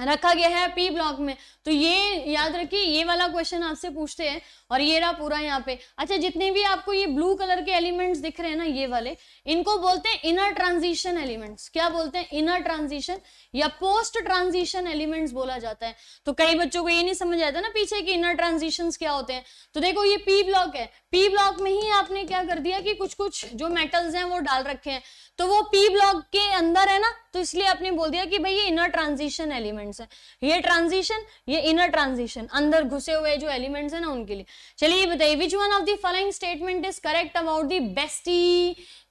रखा गया है पी ब्लॉक में तो ये याद रखिए ये वाला क्वेश्चन आपसे पूछते हैं और ये रहा पूरा यहाँ पे अच्छा जितने भी आपको ये ब्लू कलर के एलिमेंट्स दिख रहे हैं ना ये वाले इनको बोलते हैं इनर ट्रांजिशन एलिमेंट्स क्या बोलते हैं इनर ट्रांजिशन या पोस्ट ट्रांजिशन एलिमेंट्स बोला जाता है तो कई बच्चों को ये नहीं समझ आता ना पीछे की इनर ट्रांजिशन क्या होते हैं तो देखो ये पी ब्लॉक है पी ब्लॉक में ही आपने क्या कर दिया कि कुछ कुछ जो मेटल्स हैं वो डाल रखे हैं तो वो पी ब्लॉक के अंदर है ना तो इसलिए आपने बोल दिया कि भाई ये इनर ट्रांजिशन एलिमेंट्स है ये ट्रांजिशन ये इनर ट्रांजिशन अंदर घुसे हुए जो एलिमेंट्स है ना उनके लिए चलिए ये बताइए which one of the following statement is correct about the 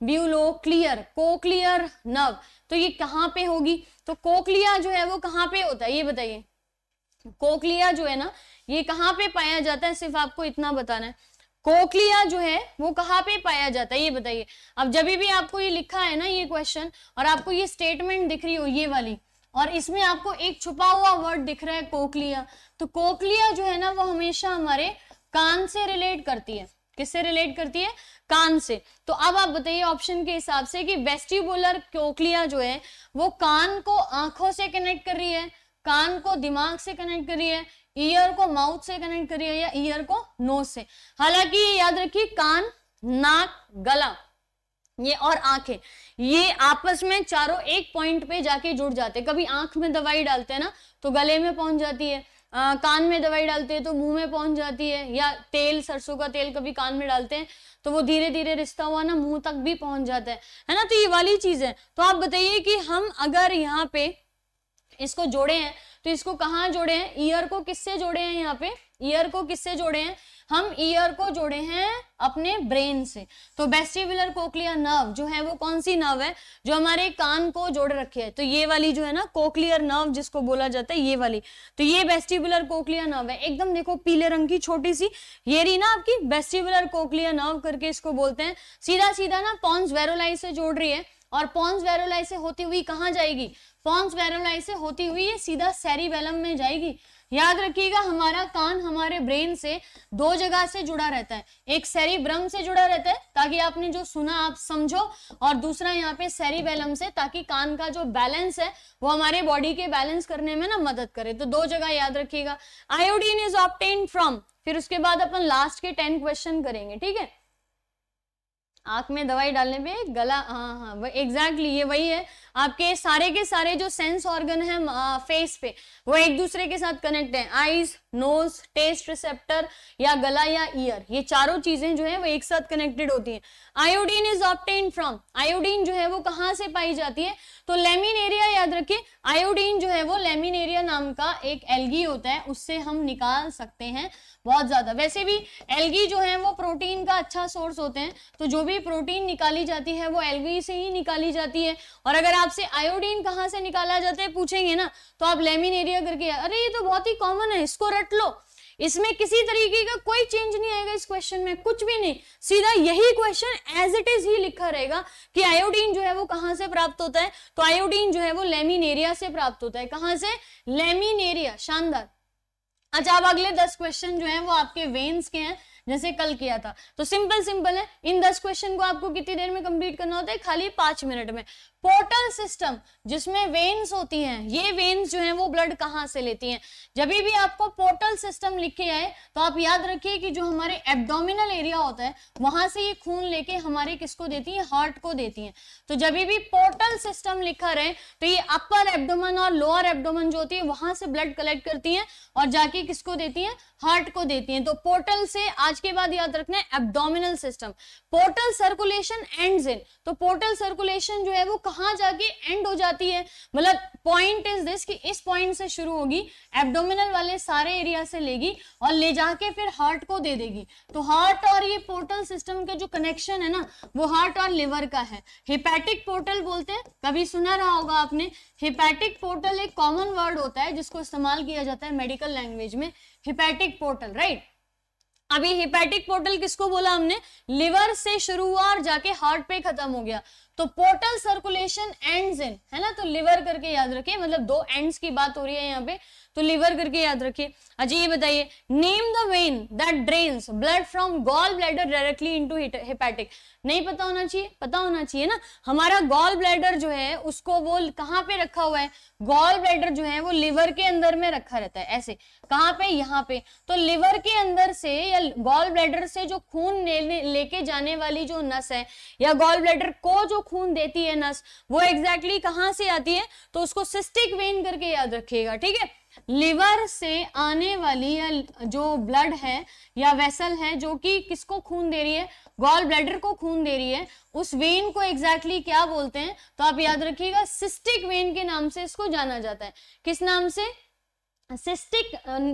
vestibulocochlear nerve तो ये कहाँ पे होगी तो कोकलिया जो है वो कहाँ पे होता है ये बताइए कोकलिया जो है ना ये कहाँ पे पाया जाता है सिर्फ आपको इतना बताना है कोकलिया जो है वो कहाँ पे पाया जाता है ये बताइए अब जब भी आपको ये लिखा है ना ये क्वेश्चन और आपको ये स्टेटमेंट दिख रही हो ये वाली और इसमें आपको एक छुपा हुआ वर्ड दिख रहा है कोकलिया तो कोकलिया जो है ना वो हमेशा हमारे कान से रिलेट करती है किससे रिलेट करती है कान से तो अब आप बताइए ऑप्शन के हिसाब से कि वेस्टिबुलर कोकलिया जो है वो कान को आंखों से कनेक्ट कर रही है कान को दिमाग से कनेक्ट कर रही है ईयर को माउथ से कनेक्ट कर रही है या ईयर को नोज से हालांकि याद रखिए कान नाक गला ये और आंखें ये आपस में चारों एक पॉइंट पे जाके जुड़ जाते हैं कभी आंख में दवाई डालते हैं ना तो गले में पहुंच जाती है आ, कान में दवाई डालते हैं तो मुंह में पहुंच जाती है या तेल सरसों का तेल कभी कान में डालते हैं तो वो धीरे धीरे रिश्ता हुआ ना मुंह तक भी पहुंच जाता है है ना तो ये वाली चीज है तो आप बताइए कि हम अगर यहाँ पे इसको जोड़े हैं तो इसको कहाँ जोड़े हैं ईयर को किससे जोड़े हैं यहाँ पे ईयर को किससे जोड़े हैं हम ईयर को जोड़े हैं अपने ब्रेन से तो वेस्टिबुलर कोकलियर नर्व जो है वो कौन सी नर्व है जो हमारे कान को जोड़ रखी है तो ये वाली जो है ना कोकलियर नर्व जिसको बोला जाता है ये वाली तो ये वेस्टिबुलर कोकलियर नर्व है एकदम देखो पीले रंग की छोटी सी ये रही ना आपकी वेस्टिबुलर कोकलियर नर्व करके इसको बोलते हैं सीधा सीधा ना पॉन्स वेरोलाई से जोड़ रही है और पॉन्स वेरोलाई से होती हुई कहाँ जाएगी पॉन्स वेरोलाई से होती हुई ये सीधा सेरिबेलम में जाएगी याद रखिएगा हमारा कान हमारे ब्रेन से दो जगह से जुड़ा रहता है एक सेरिब्रम से जुड़ा रहता है ताकि आपने जो सुना आप समझो और दूसरा यहाँ पे बैलम से ताकि कान का जो बैलेंस है वो हमारे बॉडी के बैलेंस करने में ना मदद करे तो दो जगह याद रखिएगा आयोडीन इज ऑप्टेन फ्रॉम फिर उसके बाद अपन लास्ट के टेन क्वेश्चन करेंगे ठीक है आंख में दवाई डालने पे गला हाँ हाँ एग्जैक्टली हाँ, ये वही है आपके सारे के सारे जो सेंस ऑर्गन है फेस पे वो एक दूसरे के साथ कनेक्ट है आईज नोज टेस्ट रिसेप्टर या गला या ईयर ये चारों चीजें जो है वो एक साथ कनेक्टेड होती है iodine is obtained from iodine जो है वो कहाँ से पाई जाती है तो लेमिन एरिया याद रखिए आयोडीन जो है वो लेमिन एरिया नाम का एक एल्गी होता है उससे हम निकाल सकते हैं बहुत ज्यादा वैसे भी एल्गी जो है वो प्रोटीन का अच्छा सोर्स होते हैं तो जो भी प्रोटीन निकाली जाती है वो एल्गी से ही निकाली जाती है और अगर आप आपसे आयोडीन कहाँ से निकाला जाता है पूछेंगे ना तो आप लेमिन एरिया करके अरे ये तो बहुत ही कॉमन है इसको रट लो इसमें किसी तरीके का कोई चेंज नहीं आएगा इस क्वेश्चन में कुछ भी नहीं सीधा यही क्वेश्चन एज इट इज ही लिखा रहेगा कि आयोडीन जो है वो कहां से प्राप्त होता है तो आयोडीन जो है वो लेमिन एरिया से प्राप्त होता है कहां से लेमिन एरिया शानदार अच्छा अब अगले दस क्वेश्चन जो है वो आपके वेन्स के हैं जैसे कल किया था तो सिंपल सिंपल है इन दस क्वेश्चन को आपको कितनी देर में कंप्लीट करना होता है खाली पांच मिनट में पोर्टल सिस्टम जिसमें वेन्स होती हैं ये वेन्स जो हैं वो ब्लड कहाँ से लेती हैं जब भी आपको पोर्टल सिस्टम लिखे आए तो आप याद रखिए कि जो हमारे एब्डोमिनल एरिया होता है वहां से ये खून लेके हमारे किसको देती हैं हार्ट को देती हैं तो जब भी पोर्टल सिस्टम लिखा रहे तो ये अपर एब्डोमन और लोअर एब्डोमन जो होती है वहां से ब्लड कलेक्ट करती है और जाके किसको देती है हार्ट को देती है तो पोर्टल से आज के बाद याद रखना है abdominal system portal circulation and in तो पोर्टल सर्कुलेशन जो है वो कहाँ जाके एंड हो जाती है मतलब पॉइंट इज दिस कि इस पॉइंट से शुरू होगी एब्डोमिनल वाले सारे एरिया से लेगी और ले जाके फिर हार्ट को दे देगी तो हार्ट और ये पोर्टल सिस्टम के जो कनेक्शन है ना वो हार्ट और लिवर का है हिपैटिक पोर्टल बोलते हैं कभी सुना रहा होगा आपने हिपैटिक पोर्टल एक कॉमन वर्ड होता है जिसको इस्तेमाल किया जाता है मेडिकल लैंग्वेज में हिपैटिक पोर्टल राइट अभी हिपैटिक पोर्टल किसको बोला हमने लिवर से शुरू हुआ और जाके हार्ट पे खत्म हो गया तो पोर्टल सर्कुलेशन एंड्स इन है ना तो लिवर करके याद रखिए मतलब दो एंड्स की बात हो रही है यहाँ पे तो लीवर करके याद रखिए अच्छा ये बताइए name the vein that drains blood from gall bladder directly into hepatic नहीं पता होना चाहिए पता होना चाहिए ना हमारा गॉल ब्लैडर जो है उसको वो कहाँ पे रखा हुआ है गॉल ब्लैडर जो है वो लिवर के अंदर में रखा रहता है ऐसे कहाँ पे यहाँ पे तो लिवर के अंदर से या गॉल ब्लैडर से जो खून लेके जाने वाली जो नस है या गॉल ब्लैडर को जो खून देती है नस वो एग्जैक्टली exactly कहाँ से आती है तो उसको सिस्टिक वेन करके याद रखिएगा ठीक है लिवर से आने वाली या जो ब्लड है या वेसल है जो कि किसको खून दे रही है गॉल ब्लैडर को खून दे रही है उस वेन को एग्जैक्टली exactly क्या बोलते हैं तो आप याद रखिएगा सिस्टिक वेन के नाम से इसको जाना जाता है किस नाम से सिस्टिक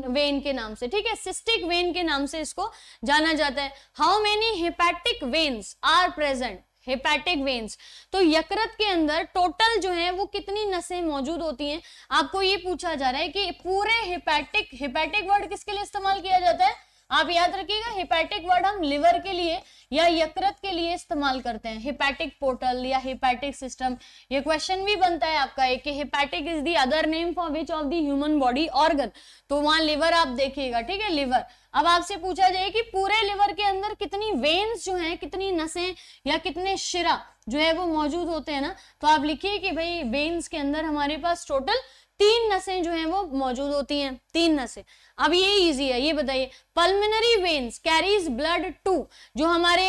वेन के नाम से ठीक है सिस्टिक वेन के नाम से इसको जाना जाता है how many hepatic veins are present hepatic veins तो यकृत के अंदर टोटल जो है वो कितनी नसें मौजूद होती हैं आपको ये पूछा जा रहा है कि पूरे हेपैटिक हेपैटिक वर्ड किसके लिए इस्तेमाल किया जाता है आप याद रखिएगा हिपैटिक वर्ड हम लिवर के लिए या यकृत के लिए इस्तेमाल करते हैं हिपैटिक पोर्टल या हिपैटिक सिस्टम ये क्वेश्चन भी बनता है आपका एक कि hepatic is the other name for which of the human body organ तो वहां लिवर आप देखिएगा ठीक है लिवर अब आपसे पूछा जाए कि पूरे लिवर के अंदर कितनी वेन्स जो है कितनी नसें या कितने शिरा जो है वो मौजूद होते हैं ना तो आप लिखिए कि भाई वेन्स के अंदर हमारे पास टोटल तीन नसें जो हैं वो मौजूद होती हैं तीन नसें अब ये इजी है ये बताइए pulmonary veins carries blood to जो हमारे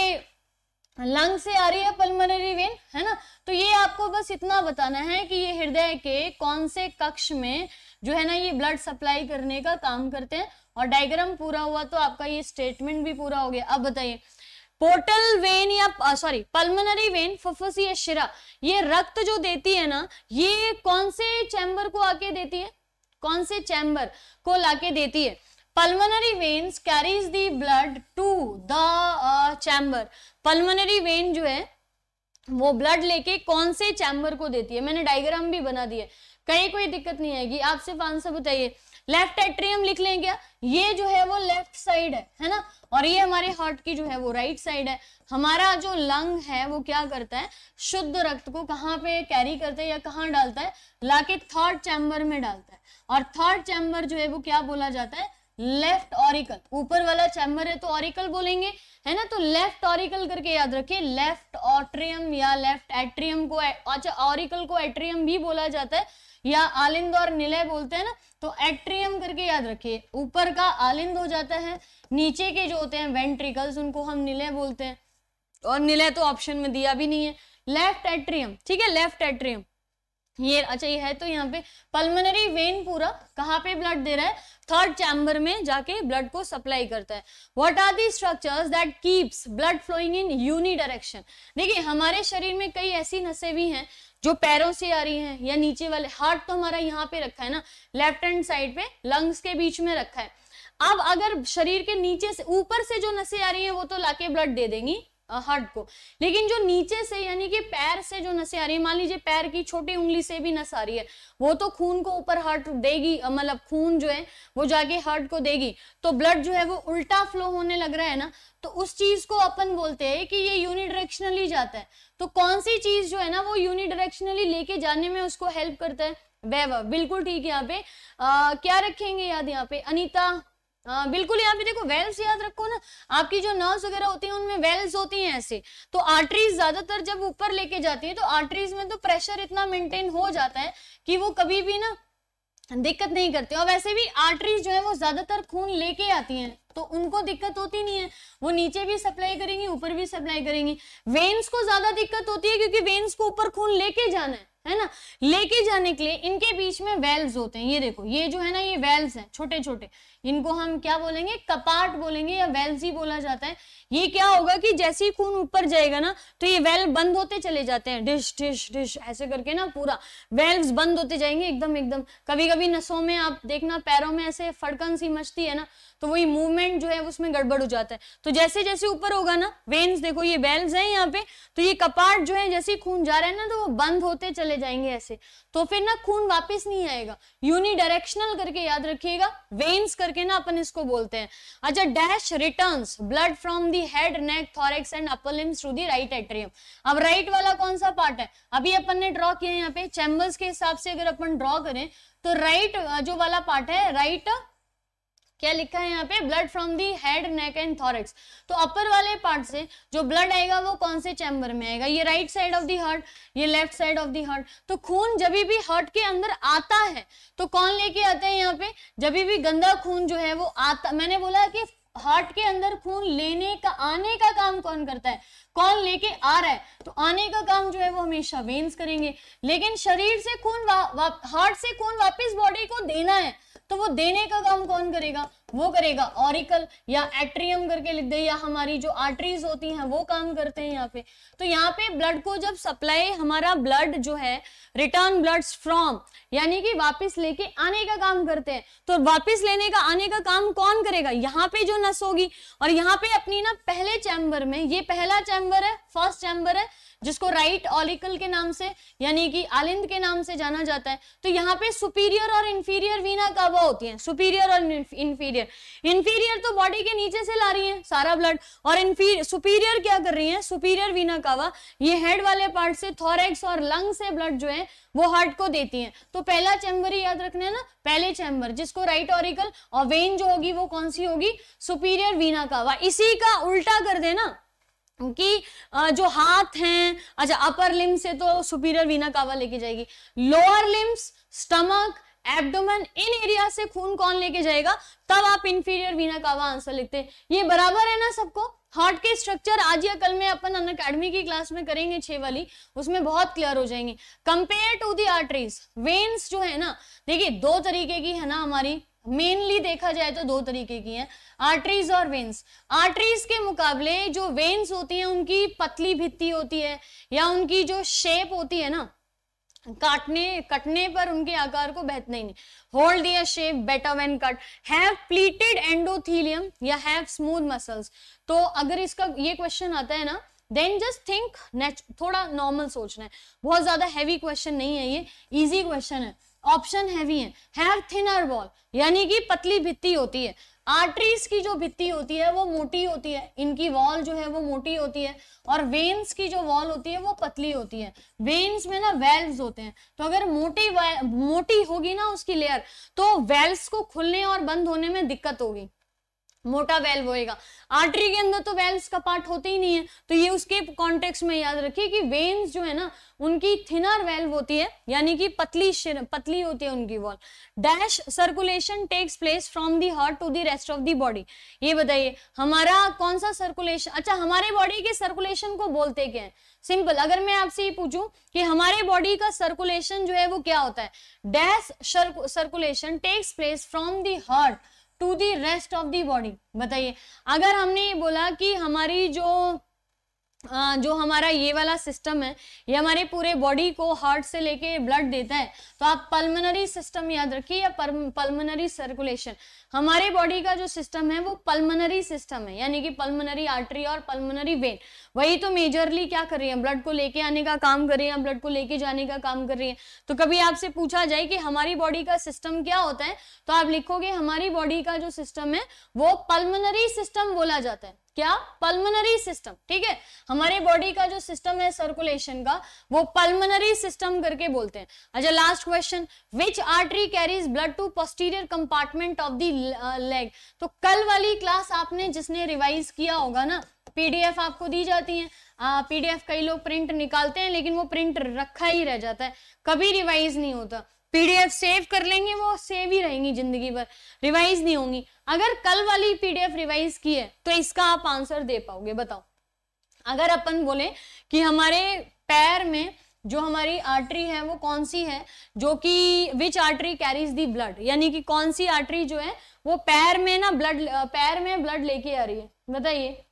लंग से आ रही है पल्मोनरी वेन है ना तो ये आपको बस इतना बताना है कि ये हृदय के कौन से कक्ष में जो है ना ये ब्लड सप्लाई करने का काम करते हैं और डायग्राम पूरा हुआ तो आपका ये स्टेटमेंट भी पूरा हो गया अब बताइए पोर्टल वेन या सॉरी पल्मोनरी वेन फुफ्फुस या शिरा ये रक्त जो देती है ना ये कौन से चैम्बर को आके देती है कौन से चैम्बर को लाके देती है pulmonary veins carries the blood to the chamber pulmonary vein जो है वो ब्लड लेके कौन से चैम्बर को देती है मैंने डायग्राम भी बना दिया कहीं कोई दिक्कत नहीं आएगी आप सिर्फ आंसर बताइए लेफ्ट एट्रियम लिख लें क्या ये जो है वो लेफ्ट साइड है है ना और ये हमारे हार्ट की जो है वो राइट right साइड है हमारा जो लंग है वो क्या करता है शुद्ध रक्त को कहाँ पे कैरी करता है या कहाँ डालता है लाके थर्ड चैम्बर में डालता है और थर्ड चैम्बर जो है वो क्या बोला जाता है लेफ्ट ऑरिकल ऊपर वाला चैम्बर है तो ऑरिकल बोलेंगे है ना तो लेफ्ट ऑरिकल करके याद रखिए लेफ्ट ऑट्रियम या लेफ्ट एट्रियम को अच्छा ऑरिकल को एट्रियम भी बोला जाता है या आलिंद और निलय बोलते हैं ना तो एक्ट्रियम करके याद रखिए ऊपर का आलिंद हो जाता है नीचे के जो होते हैं वेंट्रिकल्स उनको हम निलय बोलते हैं और निलय तो ऑप्शन में दिया भी नहीं है लेफ्ट एट्रियम ठीक है लेफ्ट एट्रियम ये अच्छा ये है तो यहाँ पे पल्मोनरी वेन पूरा कहाँ पे ब्लड दे रहा है थर्ड चैम्बर में जाके ब्लड को सप्लाई करता है what are the structures that keeps blood flowing in uni direction देखिए हमारे शरीर में कई ऐसी नसें भी हैं जो पैरों से आ रही हैं या नीचे वाले हार्ट तो हमारा यहाँ पे रखा है ना लेफ्ट हैंड साइड पे लंग्स के बीच में रखा है अब अगर शरीर के नीचे से ऊपर से जो नसें आ रही हैं वो तो लाके ब्लड दे देंगी हर्ट को लेकिन जो नीचे से यानी कि पैर से जो नसें आ रही है मान लीजिए पैर की छोटी उंगली से भी नस आ रही है वो तो खून को ऊपर हर्ट देगी मतलब खून जो है वो जाके हर्ट को देगी तो ब्लड जो है वो उल्टा फ्लो होने लग रहा है ना तो उस चीज को अपन बोलते हैं कि ये यूनिडायरेक्शनली जाता है तो कौन सी चीज जो है ना वो यूनिडायरेक्शनली लेके जाने में उसको हेल्प करता है वैभव बिल्कुल ठीक है यहाँ पे आ, क्या रखेंगे याद यहाँ पे अनिता आ, हाँ, बिल्कुल यहाँ पे देखो वेल्स याद रखो ना आपकी जो नर्व्स वगैरह होती हैं उनमें वेल्स होती हैं ऐसे तो आर्टरीज ज्यादातर जब ऊपर लेके जाती है तो आर्टरीज में तो प्रेशर इतना मेंटेन हो जाता है कि वो कभी भी ना दिक्कत नहीं करते और वैसे भी आर्टरीज जो है वो ज्यादातर खून लेके आती हैं तो उनको दिक्कत होती नहीं है वो नीचे भी सप्लाई करेंगी ऊपर भी सप्लाई करेंगी वेन्स को ज्यादा दिक्कत होती है क्योंकि वेन्स को ऊपर खून लेके जाना है है ना लेके जाने के लिए इनके बीच में वेल्व्स होते हैं ये देखो ये जो है ना ये वेल्व्स हैं छोटे छोटे इनको हम क्या बोलेंगे कपाट बोलेंगे या वेल्व्स ही बोला जाता है ये क्या होगा कि जैसे ही खून ऊपर जाएगा ना तो ये वेल्व बंद होते चले जाते हैं डिश डिश डिश ऐसे करके ना पूरा वेल्व बंद होते जाएंगे एकदम एकदम कभी कभी नसों में आप देखना पैरों में ऐसे फड़कन सी मचती है ना तो वही मूवमेंट जो है उसमें गड़बड़ हो जाता है तो जैसे जैसे ऊपर होगा ना वेन्स देखो ये वेल्व है यहाँ पे तो ये कपाट जो है जैसे खून जा रहा है ना तो वो बंद होते चले चले जाएंगे ऐसे तो फिर ना खून वापस नहीं आएगा यूनिडायरेक्शनल करके याद रखिएगा वेन्स करके ना अपन इसको बोलते हैं अच्छा dash return blood from the head neck thorax and upper limbs through the right atrium अब राइट वाला कौन सा पार्ट है अभी अपन ने ड्रॉ किया यहाँ पे चैम्बर्स के हिसाब से अगर अपन ड्रॉ करें तो राइट जो वाला पार्ट है राइट क्या लिखा है यहाँ पे blood from the head neck and thorax तो अपर वाले पार्ट से जो ब्लड आएगा वो कौन से चैम्बर में आएगा ये right side of the heart ये left side of the heart तो खून जब भी हार्ट के अंदर आता है तो कौन लेके आते हैं यहाँ पे जब भी गंदा खून जो है वो आता मैंने बोला कि हार्ट के अंदर खून लेने का आने का काम कौन करता है कौन लेके आ रहा है तो आने का काम जो है वो हमेशा वेन्स करेंगे लेकिन शरीर से खून हार्ट से खून वापस बॉडी को देना है तो वो देने का काम कौन करेगा वो करेगा ऑरिकल या एट्रियम करके लिख दे या हमारी जो आर्टरीज होती हैं वो काम करते हैं यहाँ पे तो यहाँ पे ब्लड को जब सप्लाई हमारा ब्लड जो है रिटर्न ब्लड फ्रॉम यानी कि वापस लेके आने का काम करते हैं तो वापस लेने का आने का काम कौन करेगा यहाँ पे जो नस होगी और यहाँ पे अपनी ना पहले चैम्बर में ये पहला चैम्बर चैम्बर है फर्स्ट चैम्बर है जिसको राइट ऑलिकल के नाम से यानी कि आलिंद के नाम से जाना जाता है तो यहाँ पे सुपीरियर और इन्फीरियर वीना कब होती है सुपीरियर और इन्फीरियर इन्फीरियर तो बॉडी के नीचे से ला रही है सारा ब्लड और इन्फीरियर सुपीरियर क्या कर रही है सुपीरियर वीना कावा ये हेड वाले पार्ट से थॉरेक्स और लंग से ब्लड जो है वो हार्ट को देती है तो पहला चैम्बर ही याद रखना है ना पहले चैम्बर जिसको राइट ऑरिकल और वेन जो होगी वो कौन सी होगी सुपीरियर वीना कावा इसी का उल्टा कर देना कि जो हाथ हैं अच्छा अपर लिम्स से तो सुपीरियर वीना कावा लेके जाएगी लोअर लिम्स स्टमक एब्डोमेन इन एरिया से खून कौन लेके जाएगा तब आप इंफीरियर वीना कावा आंसर लिखते हैं ये बराबर है ना सबको हार्ट के स्ट्रक्चर आज या कल में अपन अन अकेडमी की क्लास में करेंगे छह वाली उसमें बहुत क्लियर हो जाएंगे compare to the arteries veins जो है ना देखिए दो तरीके की है ना हमारी मेनली देखा जाए तो दो तरीके की हैं आर्टरीज और वेन्स आर्टरीज के मुकाबले जो वेन्स होती हैं उनकी पतली भित्ती होती है या उनकी जो शेप होती है ना काटने कटने पर उनके आकार को बेहतर नहीं hold their shape better vein cut have pleated endothelium या हैव स्मूथ मसल्स तो अगर इसका ये क्वेश्चन आता है ना देन जस्ट थिंक थोड़ा नॉर्मल सोचना है बहुत ज्यादा हैवी क्वेश्चन नहीं है ये इजी क्वेश्चन है ऑप्शन हैवी है हैव थिनर वॉल यानी कि पतली भित्ती होती है आर्टरीज की जो भित्ती होती है वो मोटी होती है इनकी वॉल जो है वो मोटी होती है और वेन्स की जो वॉल होती है वो पतली होती है वेन्स में ना वेल्व्स होते हैं तो अगर मोटी मोटी होगी ना उसकी लेयर तो वेल्व्स को खुलने और बंद होने में दिक्कत होगी मोटा वेल्व होएगा आर्टरी के अंदर तो वेल्व्स का पार्ट होते ही नहीं है तो ये उसके कॉन्टेक्स्ट में याद रखिए कि वेन्स जो है ना उनकी थिनर वेल्व होती है यानी कि पतली पतली होती है उनकी wall dash circulation takes place from the heart to the rest of the body ये बताइए हमारा कौन सा सर्कुलेशन अच्छा हमारे बॉडी के सर्कुलेशन को बोलते क्या है सिंपल अगर मैं आपसे ये पूछूं कि हमारे बॉडी का सर्कुलेशन जो है वो क्या होता है dash circulation takes place from the heart to the rest of the body बताइए अगर हमने ये बोला कि हमारी जो जो हमारा ये वाला सिस्टम है ये हमारे पूरे बॉडी को हार्ट से लेके ब्लड देता है तो आप पल्मोनरी सिस्टम याद रखिए या पल्मोनरी सर्कुलेशन हमारे बॉडी का जो सिस्टम है वो पल्मोनरी सिस्टम है यानी कि पल्मोनरी आर्टरी और पल्मोनरी वेन वही तो मेजरली क्या कर रही है ब्लड को लेके आने का काम कर रही है ब्लड को लेके जाने का काम कर रही है तो कभी आपसे पूछा जाए कि हमारी बॉडी का सिस्टम क्या होता है तो आप लिखोगे हमारी बॉडी का जो सिस्टम है वो पल्मोनरी सिस्टम बोला जाता है क्या पल्मोनरी सिस्टम ठीक है हमारे बॉडी का जो सिस्टम है सर्कुलेशन का वो पल्मनरी सिस्टम करके बोलते हैं अच्छा last question which artery carries blood to posterior compartment of the leg तो कल वाली क्लास आपने जिसने रिवाइज किया होगा ना पीडीएफ आपको दी जाती है पीडीएफ कई लोग प्रिंट निकालते हैं लेकिन वो प्रिंट रखा ही रह जाता है कभी रिवाइज नहीं होता पीडीएफ सेव कर लेंगे वो सेव ही रहेंगी जिंदगी भर रिवाइज नहीं होंगी अगर कल वाली पीडीएफ रिवाइज की है तो इसका आप आंसर दे पाओगे बताओ अगर अपन बोले कि हमारे पैर में जो हमारी आर्टरी है वो कौन सी है जो कि which artery carries the blood यानी कि कौन सी आर्टरी जो है वो पैर में ना ब्लड पैर में ब्लड लेके आ रही है बताइए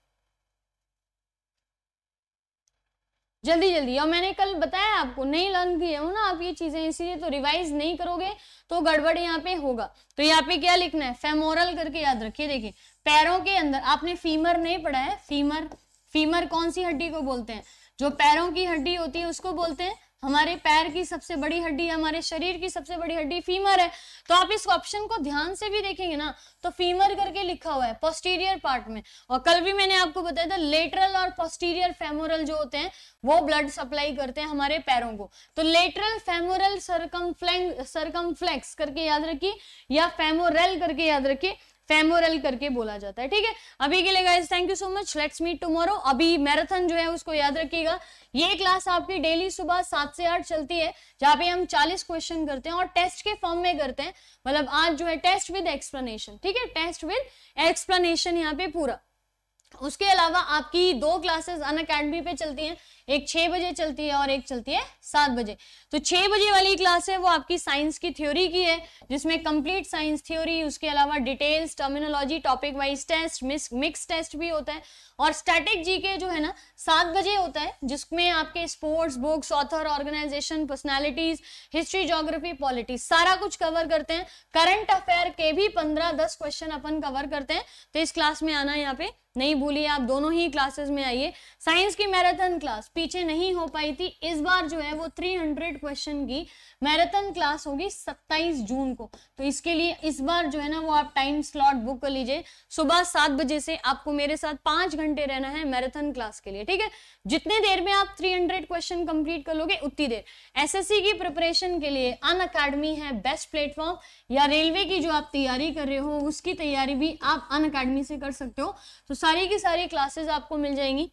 जल्दी जल्दी और मैंने कल बताया आपको नहीं लर्न किए हो ना आप ये चीजें इसीलिए तो रिवाइज नहीं करोगे तो गड़बड़ यहाँ पे होगा तो यहाँ पे क्या लिखना है फेमोरल करके याद रखिए देखिए पैरों के अंदर आपने फीमर नहीं पढ़ा है फीमर फीमर कौन सी हड्डी को बोलते हैं जो पैरों की हड्डी होती है उसको बोलते हैं हमारे पैर की सबसे बड़ी हड्डी हमारे शरीर की सबसे बड़ी हड्डी फीमर है तो आप इस ऑप्शन को ध्यान से भी देखेंगे ना तो फीमर करके लिखा हुआ है पोस्टीरियर पार्ट में और कल भी मैंने आपको बताया था लेटरल और पोस्टीरियर फेमोरल जो होते हैं वो ब्लड सप्लाई करते हैं हमारे पैरों को तो लेटरल फेमोरल सरकम सरकम करके याद रखिए या फेमोरल करके याद रखिए फेमोरल करके बोला जाता है ठीक है अभी के लिए guys thank you so much let's meet tomorrow अभी मैराथन जो है उसको याद रखिएगा ये क्लास आपकी डेली सुबह सात से आठ चलती है जहाँ पे हम चालीस क्वेश्चन करते हैं और टेस्ट के फॉर्म में करते हैं मतलब आज जो है टेस्ट विद एक्सप्लेनेशन ठीक है टेस्ट विद एक्सप्लेनेशन यहाँ पे पूरा उसके अलावा आपकी दो क्लासेस अन अकेडमी पे चलती हैं एक छह बजे चलती है और एक चलती है सात बजे तो छह बजे वाली क्लास है वो आपकी साइंस की थ्योरी की है जिसमें कंप्लीट साइंस थ्योरी उसके अलावा details terminology topic wise test mix test भी होता है और स्टैटिक जी के जो है ना सात बजे होता है जिसमें आपके sports books author organisation personalities history geography politics सारा कुछ कवर करते हैं करंट अफेयर के भी पंद्रह दस क्वेश्चन अपन कवर करते हैं तो इस क्लास में आना यहाँ पे नहीं भूलिए आप दोनों ही क्लासेस में आइए साइंस की मैराथन क्लास पी पीछे नहीं हो पाई थी इस बार जो है वो 300 क्वेश्चन की मैराथन क्लास होगी 27 जून को तो इसके लिए इस बार जो है ना वो आप टाइम स्लॉट बुक कर लीजिए सुबह सात बजे से आपको मेरे साथ पांच घंटे रहना है मैराथन क्लास के लिए ठीक है जितने देर में आप 300 क्वेश्चन कंप्लीट कर लोगे उतनी देर एसएससी की प्रिपरेशन के लिए अन अकेडमी है बेस्ट प्लेटफॉर्म या रेलवे की जो आप तैयारी कर रहे हो उसकी तैयारी भी आप अन अकेडमी से कर सकते हो तो सारी की सारी क्लासेस आपको मिल जाएंगी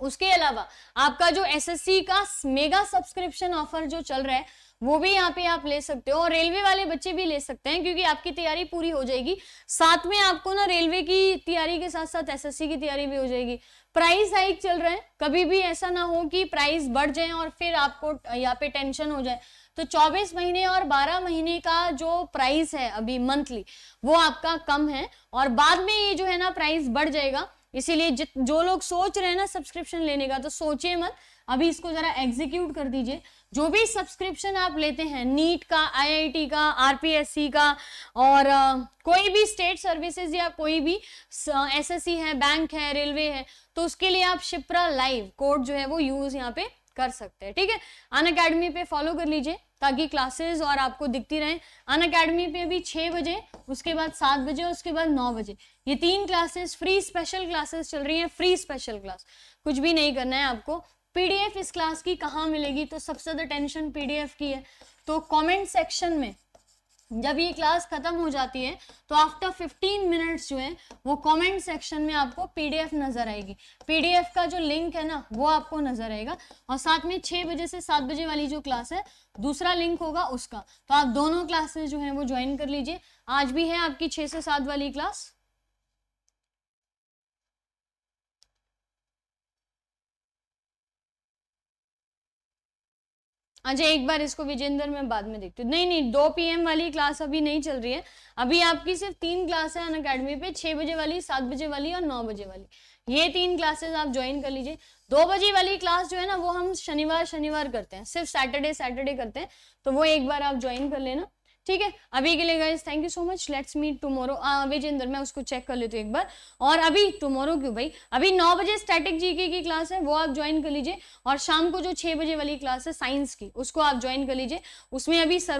उसके अलावा आपका जो एसएससी का मेगा सब्सक्रिप्शन ऑफर जो चल रहा है वो भी यहाँ पे आप ले सकते हो और रेलवे वाले बच्चे भी ले सकते हैं क्योंकि आपकी तैयारी पूरी हो जाएगी साथ में आपको ना रेलवे की तैयारी के साथ साथ एसएससी की तैयारी भी हो जाएगी प्राइस हाइक चल रहे हैं कभी भी ऐसा ना हो कि प्राइस बढ़ जाए और फिर आपको यहाँ पे टेंशन हो जाए तो 24 महीने और 12 महीने का जो प्राइस है अभी मंथली वो आपका कम है और बाद में ये जो है ना प्राइस बढ़ जाएगा इसीलिए जित जो लोग सोच रहे हैं ना सब्सक्रिप्शन लेने का तो सोचिए मत अभी इसको जरा एग्जीक्यूट कर दीजिए जो भी सब्सक्रिप्शन आप लेते हैं नीट का आईआईटी का आरपीएससी का और आ, कोई भी स्टेट सर्विसेज या कोई भी एसएससी है बैंक है रेलवे है तो उसके लिए आप शिप्रा लाइव कोड जो है वो यूज यहाँ पे कर सकते हैं ठीक है अन अकेडमी पे फॉलो कर लीजिए ताकि क्लासेस और आपको दिखती रहे अन अकेडमी पे भी छः बजे उसके बाद सात बजे उसके बाद नौ बजे ये तीन क्लासेस फ्री स्पेशल क्लासेस चल रही हैं फ्री स्पेशल क्लास कुछ भी नहीं करना है आपको पीडीएफ इस क्लास की कहाँ मिलेगी तो सबसे ज़्यादा टेंशन पीडीएफ की है तो कमेंट सेक्शन में जब ये क्लास खत्म हो जाती है तो आफ्टर 15 मिनट्स जो है वो कमेंट सेक्शन में आपको पीडीएफ नजर आएगी पीडीएफ का जो लिंक है ना वो आपको नजर आएगा और साथ में छः बजे से सात बजे वाली जो क्लास है दूसरा लिंक होगा उसका तो आप दोनों क्लासेस जो है वो ज्वाइन कर लीजिए आज भी है आपकी छः से सात वाली क्लास अच्छा एक बार इसको विजेंद्र में बाद में देखती हूँ नहीं नहीं दो पी वाली क्लास अभी नहीं चल रही है अभी आपकी सिर्फ तीन क्लास है अन अकेडमी पे छः बजे वाली सात बजे वाली और नौ बजे वाली ये तीन क्लासेस आप ज्वाइन कर लीजिए दो बजे वाली क्लास जो है ना वो हम शनिवार शनिवार करते हैं सिर्फ सैटरडे सैटरडे करते हैं तो वो एक बार आप ज्वाइन कर लेना ठीक है अभी के लिए guys thank you so much let's meet tomorrow Vijendra मैं उसको चेक कर लेती हूँ एक बार और अभी टुमारो क्यों भाई अभी नौ बजे स्टैटिक जीके की क्लास है वो आप ज्वाइन कर लीजिए और शाम को जो छः बजे वाली क्लास है साइंस की उसको आप ज्वाइन कर लीजिए उसमें अभी सर